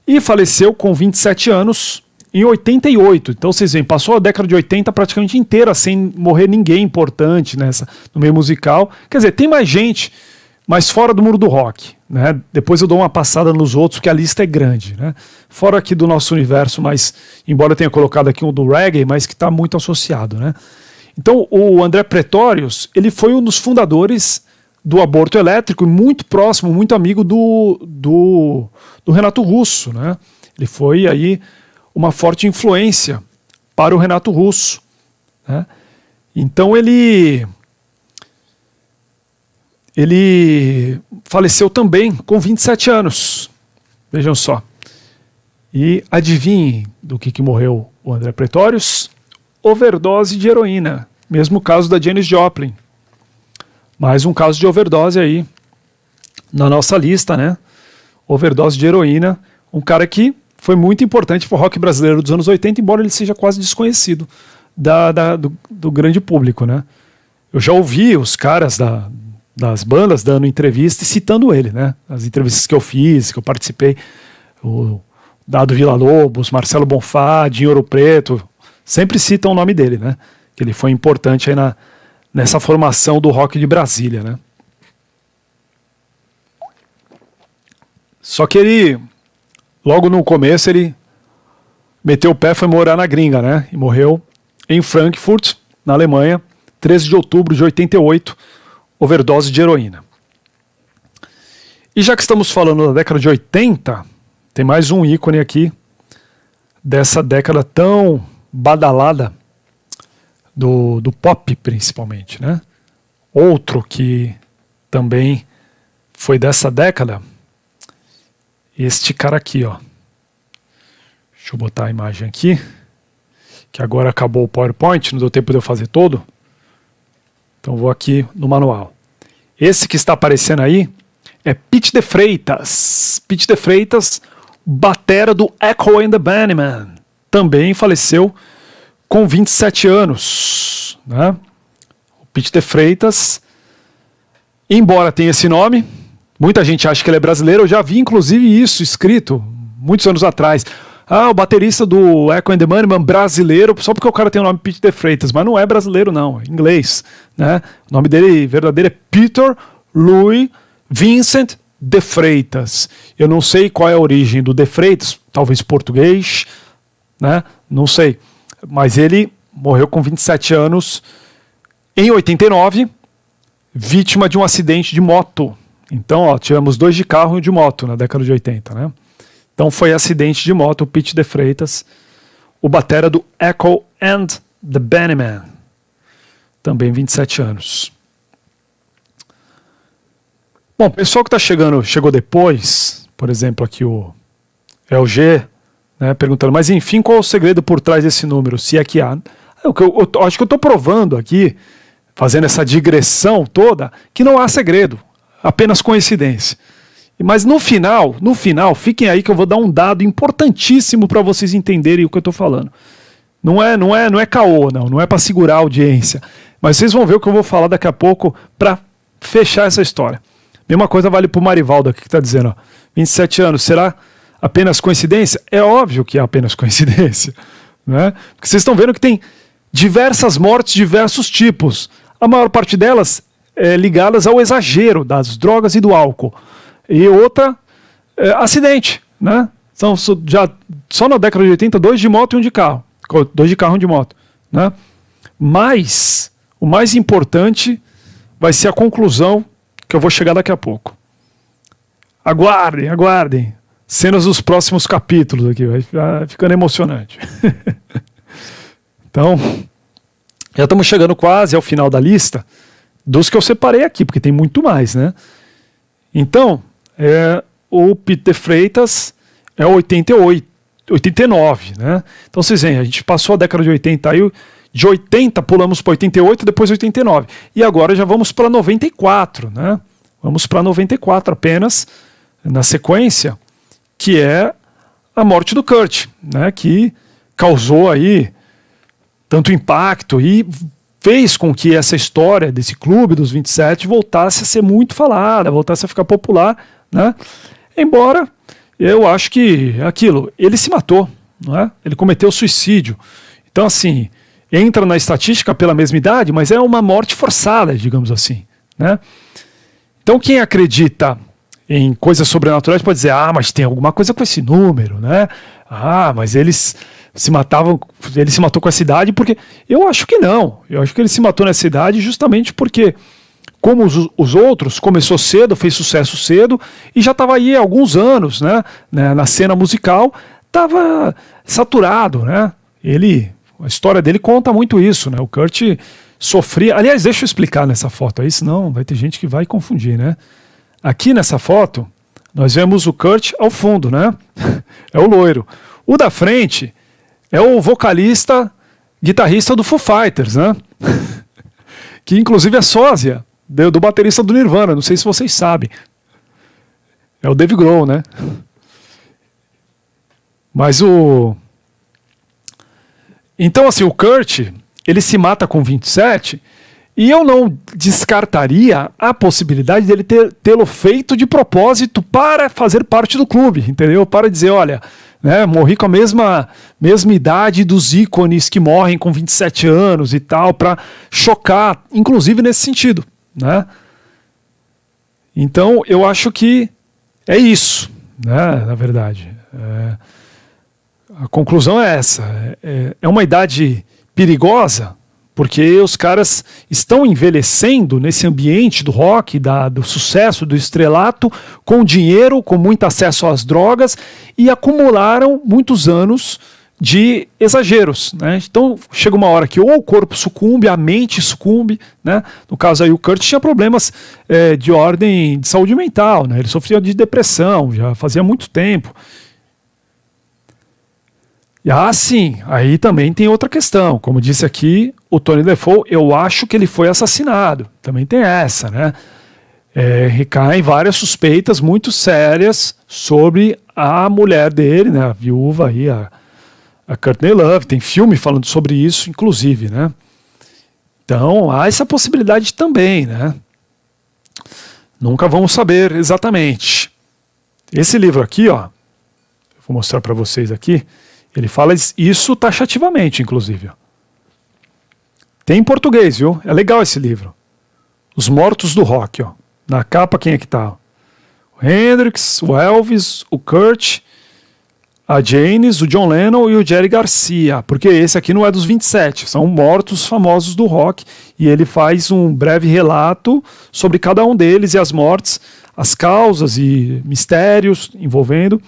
e faleceu com 27 anos em 88. Então vocês veem, passou a década de 80 praticamente inteira sem morrer ninguém importante nessa no meio musical. Quer dizer, tem mais gente, mas fora do muro do rock. Né? Depois eu dou uma passada nos outros, que a lista é grande. Né? Fora aqui do nosso universo, mas embora eu tenha colocado aqui um do reggae, mas que está muito associado. Né? Então, o André Pretórios, ele foi um dos fundadores do aborto elétrico e muito próximo, muito amigo do, do, do Renato Russo. Né? Ele foi aí uma forte influência para o Renato Russo. Né? Então ele ele faleceu também com 27 anos. Vejam só. E adivinhe do que, que morreu o André Pretórios? Overdose de heroína. Mesmo caso da Janis Joplin. Mais um caso de overdose aí na nossa lista, né? Overdose de heroína. Um cara que foi muito importante para o rock brasileiro dos anos 80, embora ele seja quase desconhecido da, da do, do grande público, né? Eu já ouvi os caras da, das bandas dando entrevista e citando ele, né? As entrevistas que eu fiz, que eu participei, o Dado Vila Lobos, Marcelo Bonfá, Dinho Ouro Preto, sempre citam o nome dele, né? Que ele foi importante aí na, nessa formação do rock de Brasília, né? Só que ele, logo no começo, ele meteu o pé foi morar na gringa, né? E morreu em Frankfurt, na Alemanha, 13 de outubro de 88 overdose de heroína. E já que estamos falando da década de 80, tem mais um ícone aqui dessa década tão badalada do, do pop, principalmente. Né? Outro que também foi dessa década, este cara aqui, ó. Deixa eu botar a imagem aqui, que agora acabou o PowerPoint, não deu tempo de eu fazer todo. Então vou aqui no manual. Esse que está aparecendo aí é Pete de Freitas. Pete de Freitas, batera do Echo and the Bunnymen. Também faleceu com 27 anos. Né? O Pete de Freitas, embora tenha esse nome, muita gente acha que ele é brasileiro. Eu já vi, inclusive, isso escrito muitos anos atrás. Ah, o baterista do Echo and the Moneyman brasileiro, só porque o cara tem o nome Peter Freitas, mas não é brasileiro não, é inglês, né? O nome dele verdadeiro é Peter Louis Vincent de Freitas. Eu não sei qual é a origem do de Freitas, talvez português, né? Não sei. Mas ele morreu com 27 anos em 89, vítima de um acidente de moto. Então, ó, tivemos dois de carro e um de moto na década de 80, né? Então foi acidente de moto, o Pete de Freitas, o batera do Echo and the Bannerman, também 27 anos. Bom, pessoal que está chegando, chegou depois, por exemplo, aqui o LG, né, perguntando, mas enfim, qual é o segredo por trás desse número? Se é que há. É eu, eu, eu acho que eu estou provando aqui, fazendo essa digressão toda, que não há segredo, apenas coincidência. Mas no final, no final, fiquem aí que eu vou dar um dado importantíssimo para vocês entenderem o que eu estou falando. Não é, não é, não é caô, não, não é para segurar a audiência. Mas vocês vão ver o que eu vou falar daqui a pouco para fechar essa história. Mesma coisa vale para o Marivaldo aqui que está dizendo, ó, 27 anos, será apenas coincidência? É óbvio que é apenas coincidência, né? Porque vocês estão vendo que tem diversas mortes, diversos tipos. A maior parte delas é ligadas ao exagero das drogas e do álcool e outra é, acidente, né? São já só na década de 80 dois de moto e um de carro, dois de carro e um de moto, né? Mas o mais importante vai ser a conclusão que eu vou chegar daqui a pouco. Aguardem, aguardem cenas dos próximos capítulos aqui, vai ficando emocionante. então, já estamos chegando quase ao final da lista dos que eu separei aqui, porque tem muito mais, né? Então, é, o Peter Freitas é 88, 89, né? Então vocês veem, a gente passou a década de 80 aí, de 80 pulamos para 88, depois 89. E agora já vamos para 94, né? Vamos para 94 apenas, na sequência, que é a morte do Kurt, né? Que causou aí tanto impacto e fez com que essa história desse clube dos 27 voltasse a ser muito falada, voltasse a ficar popular né? Embora eu acho que aquilo, ele se matou, não é? ele cometeu suicídio. Então, assim, entra na estatística pela mesma idade, mas é uma morte forçada, digamos assim. Né? Então, quem acredita em coisas sobrenaturais pode dizer: ah, mas tem alguma coisa com esse número, né? Ah, mas eles se matavam, ele se matou com essa idade porque. Eu acho que não. Eu acho que ele se matou nessa idade justamente porque como os, os outros, começou cedo, fez sucesso cedo e já estava aí há alguns anos, né, né na cena musical, estava saturado, né? Ele, a história dele conta muito isso, né? O Kurt sofria. Aliás, deixa eu explicar nessa foto aí, senão vai ter gente que vai confundir, né? Aqui nessa foto, nós vemos o Kurt ao fundo, né? É o loiro. O da frente é o vocalista, guitarrista do Foo Fighters, né? que inclusive é sósia do, do baterista do Nirvana, não sei se vocês sabem. É o Dave Grohl, né? Mas o Então assim, o Kurt, ele se mata com 27 e eu não descartaria a possibilidade dele ter tê-lo feito de propósito para fazer parte do clube, entendeu? Para dizer, olha, né, morri com a mesma, mesma idade dos ícones que morrem com 27 anos e tal, para chocar, inclusive nesse sentido. Né? Então, eu acho que é isso, né, na verdade. É, a conclusão é essa. É, é uma idade perigosa, porque os caras estão envelhecendo nesse ambiente do rock, da, do sucesso, do estrelato, com dinheiro, com muito acesso às drogas e acumularam muitos anos de exageros. Né? Então chega uma hora que ou o corpo sucumbe, a mente sucumbe. Né? No caso aí, o Kurt tinha problemas é, de ordem de saúde mental, né? ele sofria de depressão, já fazia muito tempo. E, ah, sim, aí também tem outra questão. Como disse aqui o Tony Defoe, eu acho que ele foi assassinado. Também tem essa, né? É, recaem várias suspeitas muito sérias sobre a mulher dele, né, a viúva aí, a, a Courtney Love, tem filme falando sobre isso, inclusive, né? Então, há essa possibilidade também, né? Nunca vamos saber exatamente. Esse livro aqui, ó, vou mostrar para vocês aqui, ele fala isso taxativamente, inclusive. Tem em português, viu? É legal esse livro. Os Mortos do Rock, ó. Na capa, quem é que tá? O Hendrix, o Elvis, o Kurt a Janis, o John Lennon e o Jerry Garcia, porque esse aqui não é dos 27, são mortos famosos do rock, e ele faz um breve relato sobre cada um deles e as mortes, as causas e mistérios envolvendo.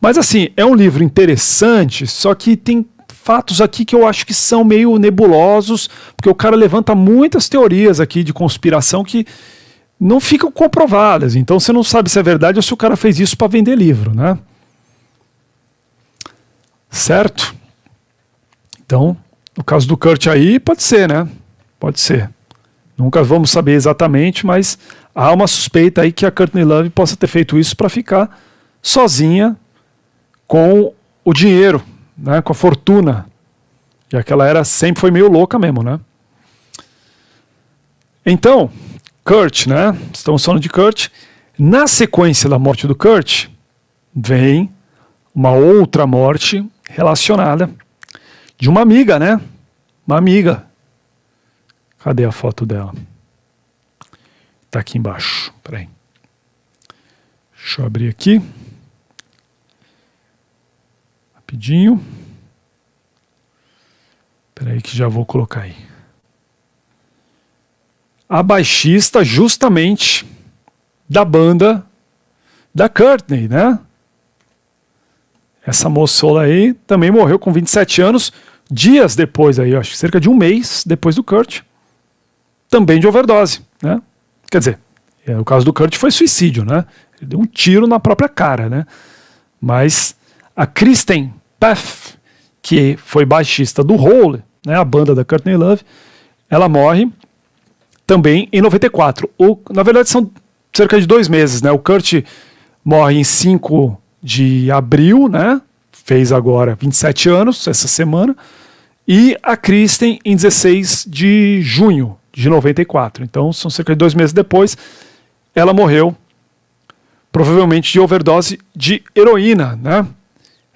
Mas assim, é um livro interessante, só que tem fatos aqui que eu acho que são meio nebulosos, porque o cara levanta muitas teorias aqui de conspiração que não ficam comprovadas, então você não sabe se é verdade ou se o cara fez isso para vender livro, né? Certo? Então, no caso do Kurt aí, pode ser, né? Pode ser. Nunca vamos saber exatamente, mas há uma suspeita aí que a Courtney Love possa ter feito isso para ficar sozinha com o dinheiro, né, com a fortuna. Já que ela era, sempre foi meio louca mesmo, né? Então, Kurt, né? Estamos falando de Kurt. Na sequência da morte do Kurt, vem uma outra morte relacionada de uma amiga, né? Uma amiga. Cadê a foto dela? Tá aqui embaixo. Peraí. Deixa eu abrir aqui. Rapidinho. Peraí que já vou colocar aí. A baixista justamente da banda da Courtney, né? Essa moçola aí também morreu com 27 anos, dias depois aí, acho que cerca de um mês depois do Kurt, também de overdose, né? Quer dizer, é, o caso do Kurt foi suicídio, né? Ele deu um tiro na própria cara, né? Mas a Kristen Paff, que foi baixista do Hole, né, a banda da Courtney Love, ela morre também em 94. O, na verdade, são cerca de dois meses, né? O Kurt morre em 5 de abril, né? Fez agora 27 anos essa semana. E a Kristen em 16 de junho de 94. Então, são cerca de dois meses depois, ela morreu, provavelmente de overdose de heroína, né?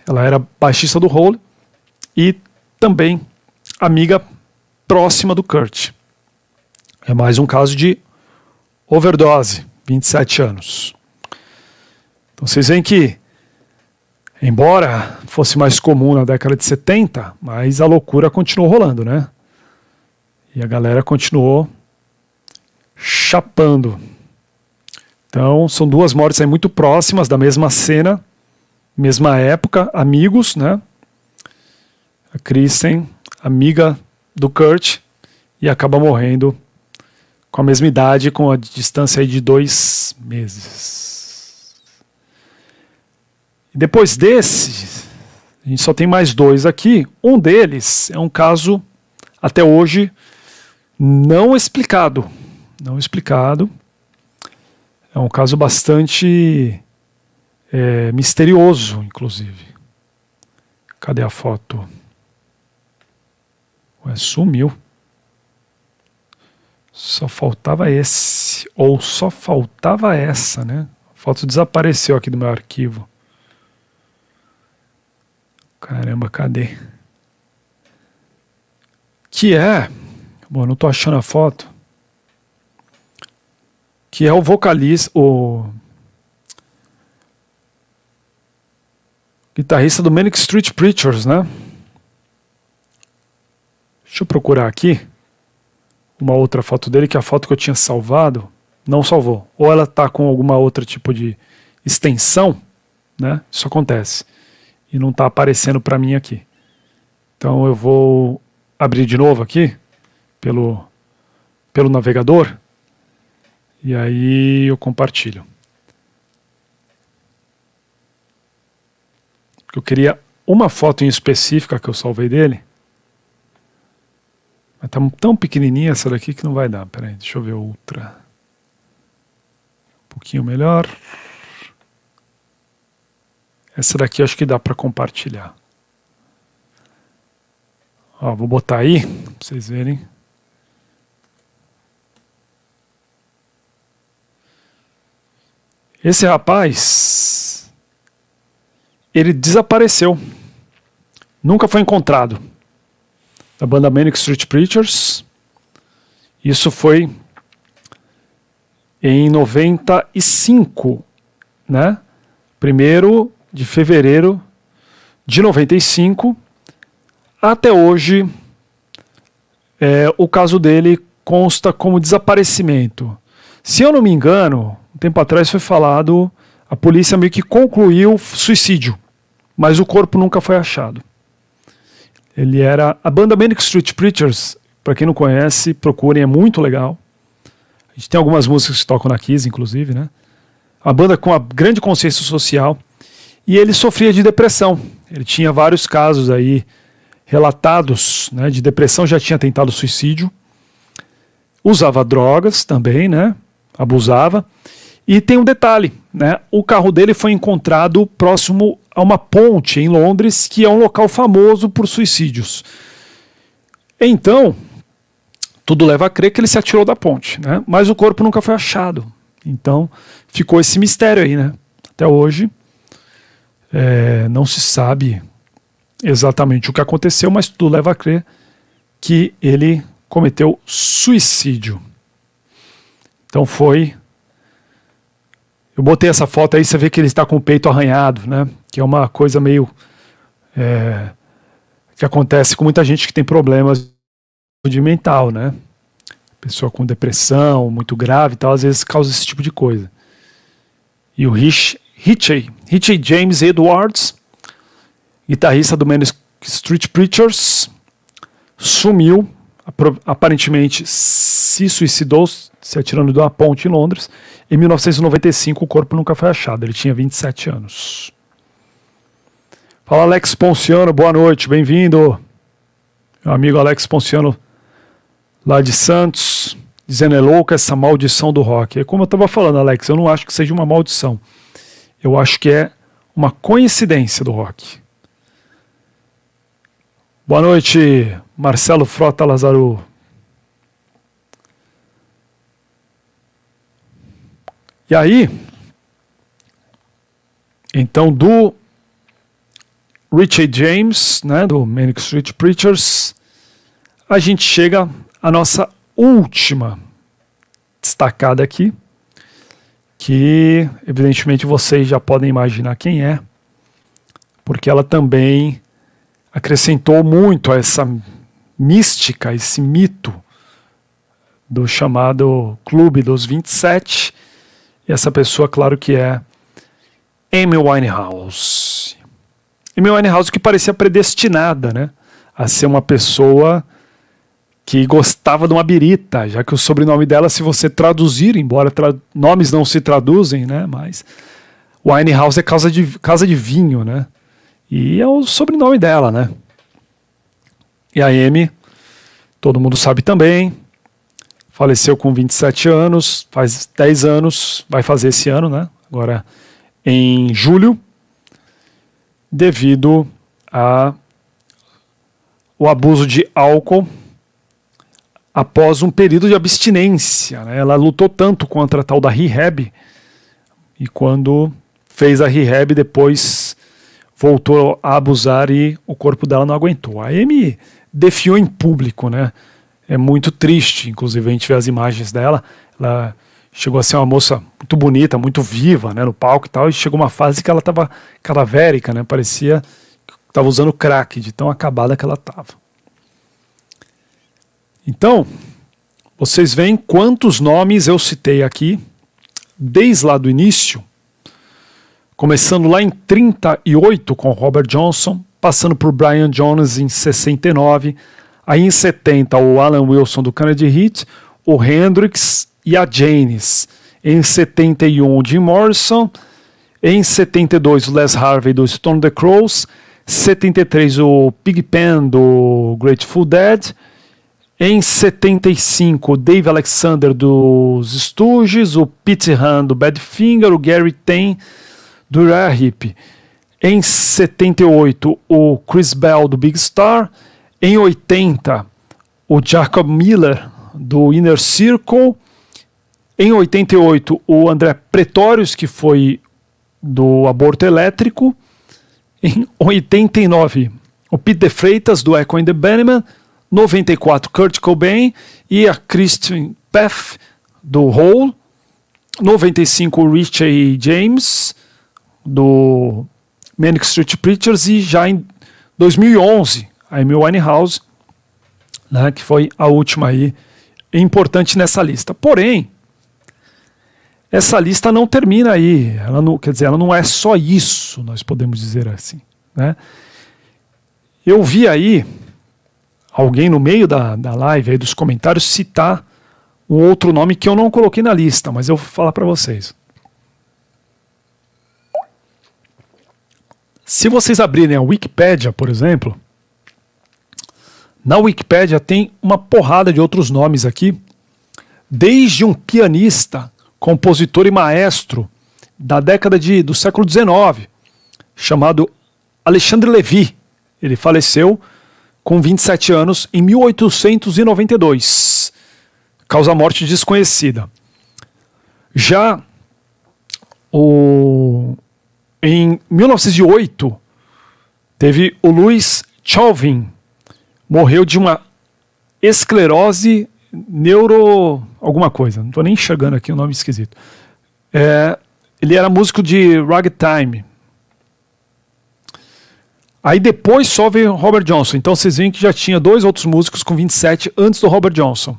Ela era baixista do Hole e também amiga próxima do Kurt. É mais um caso de overdose, 27 anos. Então vocês veem que Embora fosse mais comum na década de 70, mas a loucura continuou rolando, né? E a galera continuou chapando. Então, são duas mortes aí muito próximas da mesma cena, mesma época, amigos, né? A Kristen, amiga do Kurt, e acaba morrendo com a mesma idade, com a distância aí de dois meses. E depois desse, a gente só tem mais dois aqui. Um deles é um caso, até hoje, não explicado. Não explicado. É um caso bastante é, misterioso, inclusive. Cadê a foto? Ué, sumiu. Só faltava esse. Ou só faltava essa, né? A foto desapareceu aqui do meu arquivo. Caramba, cadê? Que é. Bom, não tô achando a foto. Que é o vocalista, o. Guitarrista do Manic Street Preachers, né? Deixa eu procurar aqui uma outra foto dele, que é a foto que eu tinha salvado não salvou. Ou ela tá com alguma outra tipo de extensão, né? Isso acontece e não está aparecendo para mim aqui. Então eu vou abrir de novo aqui pelo, pelo navegador e aí eu compartilho. Eu queria uma foto em específica que eu salvei dele. Mas tá tão pequenininha essa daqui que não vai dar. Peraí, deixa eu ver outra. Um pouquinho melhor. Essa daqui acho que dá para compartilhar. Ó, vou botar aí para vocês verem. Esse rapaz, ele desapareceu. Nunca foi encontrado. Da banda Manic Street Preachers. Isso foi em 95, né? Primeiro de fevereiro de 95 até hoje, é, o caso dele consta como desaparecimento. Se eu não me engano, um tempo atrás foi falado, a polícia meio que concluiu suicídio, mas o corpo nunca foi achado. Ele era. A banda Manic Street Preachers, para quem não conhece, procurem, é muito legal. A gente tem algumas músicas que tocam na Kiss, inclusive, né? Uma banda com a grande consciência social. E ele sofria de depressão. Ele tinha vários casos aí relatados né, de depressão, já tinha tentado suicídio. Usava drogas também, né? Abusava. E tem um detalhe, né? O carro dele foi encontrado próximo a uma ponte em Londres, que é um local famoso por suicídios. Então, tudo leva a crer que ele se atirou da ponte, né? Mas o corpo nunca foi achado. Então, ficou esse mistério aí, né? Até hoje, é, não se sabe exatamente o que aconteceu, mas tudo leva a crer que ele cometeu suicídio. Então foi. Eu botei essa foto aí, você vê que ele está com o peito arranhado, né? Que é uma coisa meio. É, que acontece com muita gente que tem problemas de mental, né? Pessoa com depressão muito grave e tal, às vezes causa esse tipo de coisa. E o Rich, Richie James Edwards, guitarrista do Manic Street Preachers, sumiu, aparentemente se suicidou se atirando de uma ponte em Londres. Em 1995 o corpo nunca foi achado, ele tinha 27 anos. Fala Alex Ponciano, boa noite, bem-vindo. Meu amigo Alex Ponciano, lá de Santos, dizendo é louca essa maldição do rock. É como eu estava falando, Alex, eu não acho que seja uma maldição eu acho que é uma coincidência do rock. Boa noite, Marcelo Frota Lazaru. E aí, então do Richie James, né, do Manic Street Preachers, a gente chega à nossa última destacada aqui, que evidentemente vocês já podem imaginar quem é, porque ela também acrescentou muito a essa mística, esse mito do chamado Clube dos 27. E essa pessoa, claro que é Amy Winehouse. Amy Winehouse que parecia predestinada, né, a ser uma pessoa que gostava de uma birita, já que o sobrenome dela, se você traduzir, embora tra nomes não se traduzem, né? Mas Winehouse é casa de, casa de vinho, né? E é o sobrenome dela, né? E a Amy, todo mundo sabe também, faleceu com 27 anos, faz 10 anos, vai fazer esse ano, né? Agora em julho, devido a o abuso de álcool após um período de abstinência. Né? Ela lutou tanto contra a tal da rehab e quando fez a rehab depois voltou a abusar e o corpo dela não aguentou. A Amy defiou em público, né? É muito triste, inclusive a gente vê as imagens dela. Ela chegou a ser uma moça muito bonita, muito viva, né, no palco e tal, e chegou uma fase que ela estava cadavérica, né? Parecia que estava usando crack de tão acabada que ela estava. Então, vocês veem quantos nomes eu citei aqui, desde lá do início, começando lá em 38 com Robert Johnson, passando por Brian Jones em 69, aí em 70 o Alan Wilson do Kennedy Heat, o Hendrix e a Janis. Em 71 o Jim Morrison, em 72 o Les Harvey do Stone the Crows, 73 o Pig Pen do Grateful Dead, em 75, o Dave Alexander dos Stooges, o Pete Han do Badfinger, o Gary Ten do Rare Hip. Em 78, o Chris Bell do Big Star. Em 80, o Jacob Miller do Inner Circle. Em 88, o André Pretórios, que foi do Aborto Elétrico. Em 89, o Pete de Freitas do Echo and the Bannerman 94 Kurt Cobain e a Christine Path do Hole, 95 Richie James do Manic Street Preachers e já em 2011 a Amy Winehouse, né, que foi a última aí importante nessa lista. Porém, essa lista não termina aí. Ela não, quer dizer, ela não é só isso, nós podemos dizer assim. Né? Eu vi aí alguém no meio da, da live, aí dos comentários, citar um outro nome que eu não coloquei na lista, mas eu vou falar para vocês. Se vocês abrirem a Wikipedia, por exemplo, na Wikipedia tem uma porrada de outros nomes aqui, desde um pianista, compositor e maestro da década de, do século XIX, chamado Alexandre Levy. Ele faleceu com 27 anos em 1892. Causa morte desconhecida. Já o, em 1908, teve o Luiz Chauvin. Morreu de uma esclerose neuro. alguma coisa. Não estou nem enxergando aqui o um nome esquisito. É, ele era músico de ragtime, Aí depois só veio Robert Johnson. Então vocês veem que já tinha dois outros músicos com 27 antes do Robert Johnson.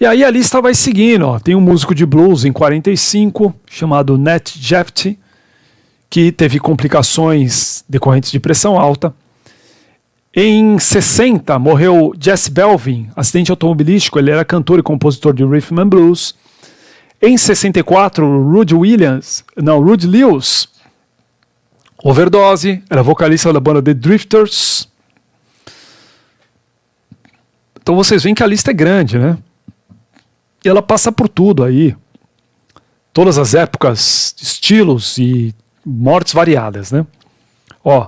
E aí a lista vai seguindo. Ó. Tem um músico de blues em 45 chamado Nat Jeffte, que teve complicações decorrentes de pressão alta. Em 60 morreu Jesse Belvin, acidente automobilístico. Ele era cantor e compositor de Rhythm and Blues. Em 64, Rude Williams, não, Rude Lewis Overdose, era vocalista da banda The Drifters. Então vocês veem que a lista é grande, né? E ela passa por tudo aí. Todas as épocas, estilos e mortes variadas, né? Ó,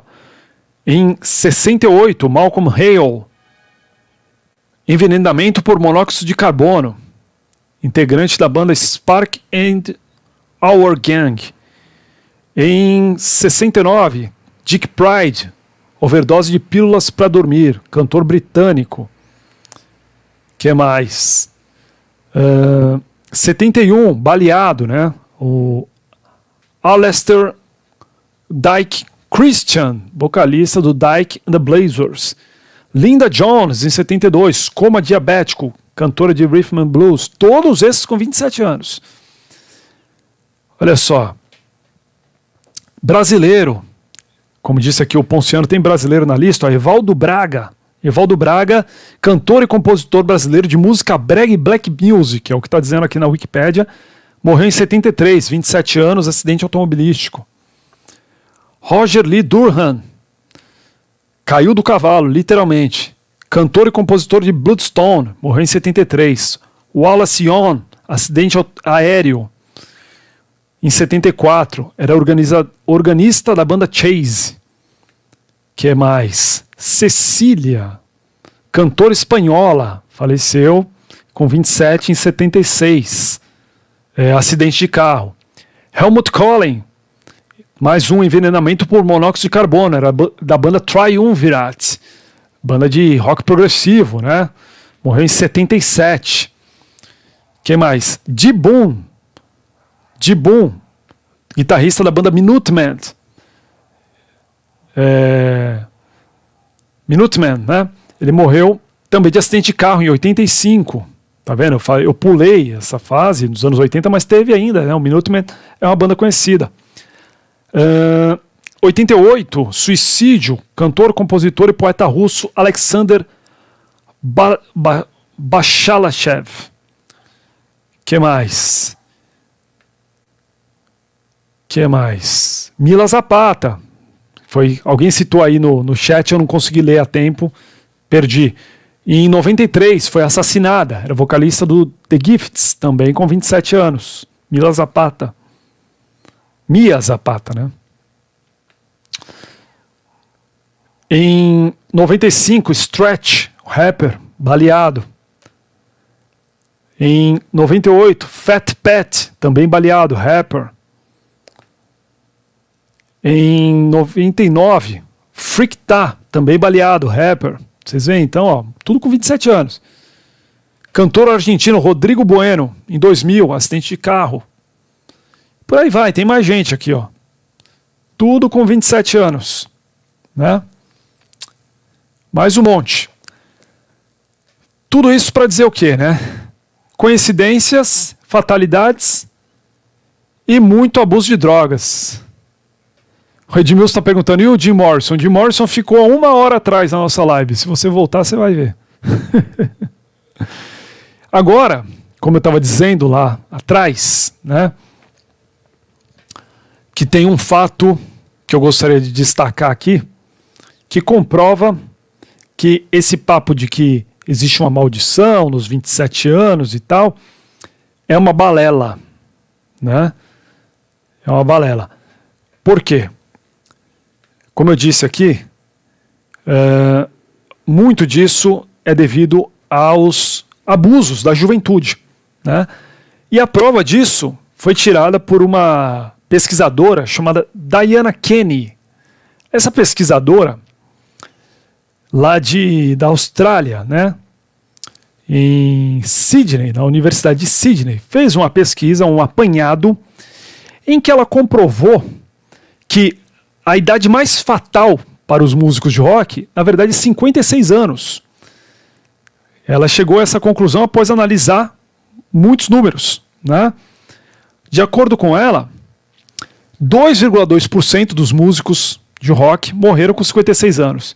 em 68, Malcolm Hale, envenenamento por monóxido de carbono, integrante da banda Spark and Our Gang em 69, Dick Pride, overdose de pílulas para dormir, cantor britânico. que mais? Uh, 71, baleado, né? O Alastair Dyke Christian, vocalista do Dyke and the Blazers. Linda Jones, em 72, coma diabético, cantora de rhythm and blues. Todos esses com 27 anos. Olha só, Brasileiro, como disse aqui o Ponciano, tem brasileiro na lista, ó, Evaldo Braga. Evaldo Braga, cantor e compositor brasileiro de música brega e black music, é o que está dizendo aqui na Wikipédia. Morreu em 73, 27 anos, acidente automobilístico. Roger Lee Durhan, caiu do cavalo, literalmente. Cantor e compositor de Bloodstone, morreu em 73. Wallace Yon, acidente aéreo. Em 74, era organiza, organista da banda Chase. Que é mais? Cecília, cantora espanhola, faleceu com 27 em 76. É, acidente de carro. Helmut Collin, mais um envenenamento por monóxido de carbono, era da banda Triumvirate, banda de rock progressivo, né? Morreu em 77. Quem mais? De Boom, guitarrista da banda Minuteman. É... Minuteman, né? Ele morreu também de acidente de carro em 85. Tá vendo? Eu, eu pulei essa fase nos anos 80, mas teve ainda, né? O Minuteman é uma banda conhecida. É... 88, suicídio, cantor, compositor e poeta russo Alexander ba ba Bachalachev. que mais? que mais? Mila Zapata. Foi, alguém citou aí no, no chat, eu não consegui ler a tempo, perdi. E em 93 foi assassinada, era vocalista do The Gifts, também com 27 anos. Mila Zapata. Mia Zapata, né? Em 95, Stretch, rapper, baleado. Em 98, Fat Pat, também baleado, rapper. Em 99, Freak Tá, também baleado, rapper. Vocês veem, então, ó, tudo com 27 anos. Cantor argentino Rodrigo Bueno, em 2000, acidente de carro. Por aí vai, tem mais gente aqui, ó. Tudo com 27 anos, né? Mais um monte. Tudo isso para dizer o quê, né? Coincidências, fatalidades e muito abuso de drogas. O Edmilson está perguntando, e o Jim Morrison? Jim Morrison ficou uma hora atrás na nossa live. Se você voltar, você vai ver. Agora, como eu estava dizendo lá atrás, né? Que tem um fato que eu gostaria de destacar aqui, que comprova que esse papo de que existe uma maldição nos 27 anos e tal, é uma balela, né? É uma balela. Por quê? Como eu disse aqui, é, muito disso é devido aos abusos da juventude. Né? E a prova disso foi tirada por uma pesquisadora chamada Diana Kenny. Essa pesquisadora, lá de, da Austrália, né? em Sydney, na Universidade de Sydney, fez uma pesquisa, um apanhado, em que ela comprovou que a idade mais fatal para os músicos de rock, na verdade, 56 anos. Ela chegou a essa conclusão após analisar muitos números. Né? De acordo com ela, 2,2% dos músicos de rock morreram com 56 anos.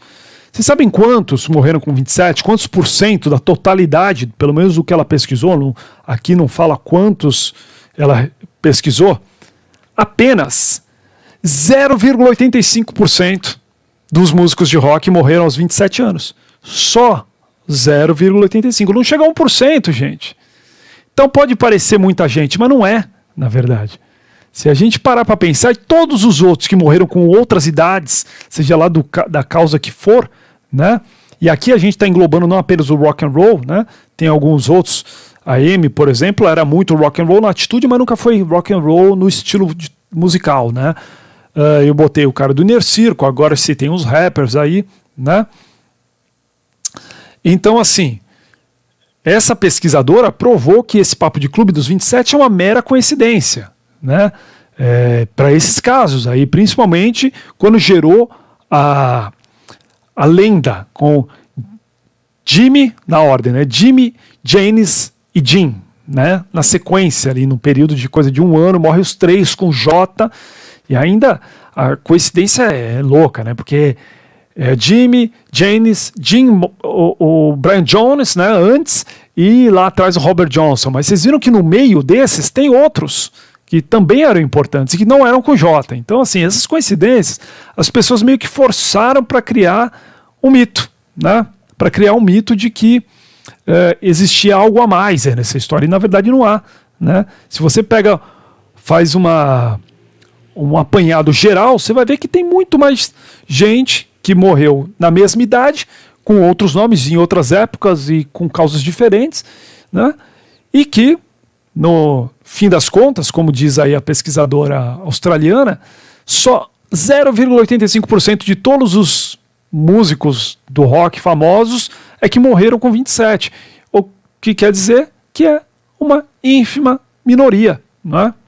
Vocês sabem quantos morreram com 27? Quantos por cento da totalidade, pelo menos o que ela pesquisou, não, aqui não fala quantos ela pesquisou? Apenas 0,85% dos músicos de rock morreram aos 27 anos. Só 0,85%. Não chega a 1%, gente. Então pode parecer muita gente, mas não é, na verdade. Se a gente parar para pensar, todos os outros que morreram com outras idades, seja lá do, da causa que for, né? E aqui a gente está englobando não apenas o rock and roll, né? Tem alguns outros. A Amy, por exemplo, era muito rock and roll na atitude, mas nunca foi rock and roll no estilo de, musical, né? Uh, eu botei o cara do Inner Circo, agora se tem uns rappers aí, né? Então, assim, essa pesquisadora provou que esse papo de clube dos 27 é uma mera coincidência, né? É, Para esses casos aí, principalmente quando gerou a, a lenda com Jimmy na ordem, né? Jimmy, James e Jim, né? Na sequência ali, no período de coisa de um ano, morre os três com J e ainda a coincidência é louca, né? Porque é, Jimmy, Janice, Jim, o, o, Brian Jones, né? Antes e lá atrás o Robert Johnson. Mas vocês viram que no meio desses tem outros que também eram importantes e que não eram com J. Então, assim, essas coincidências, as pessoas meio que forçaram para criar um mito, né? Para criar um mito de que é, existia algo a mais é, nessa história e na verdade não há, né? Se você pega, faz uma um apanhado geral, você vai ver que tem muito mais gente que morreu na mesma idade, com outros nomes, em outras épocas e com causas diferentes, né? e que, no fim das contas, como diz aí a pesquisadora australiana, só 0,85% de todos os músicos do rock famosos é que morreram com 27, o que quer dizer que é uma ínfima minoria, não é?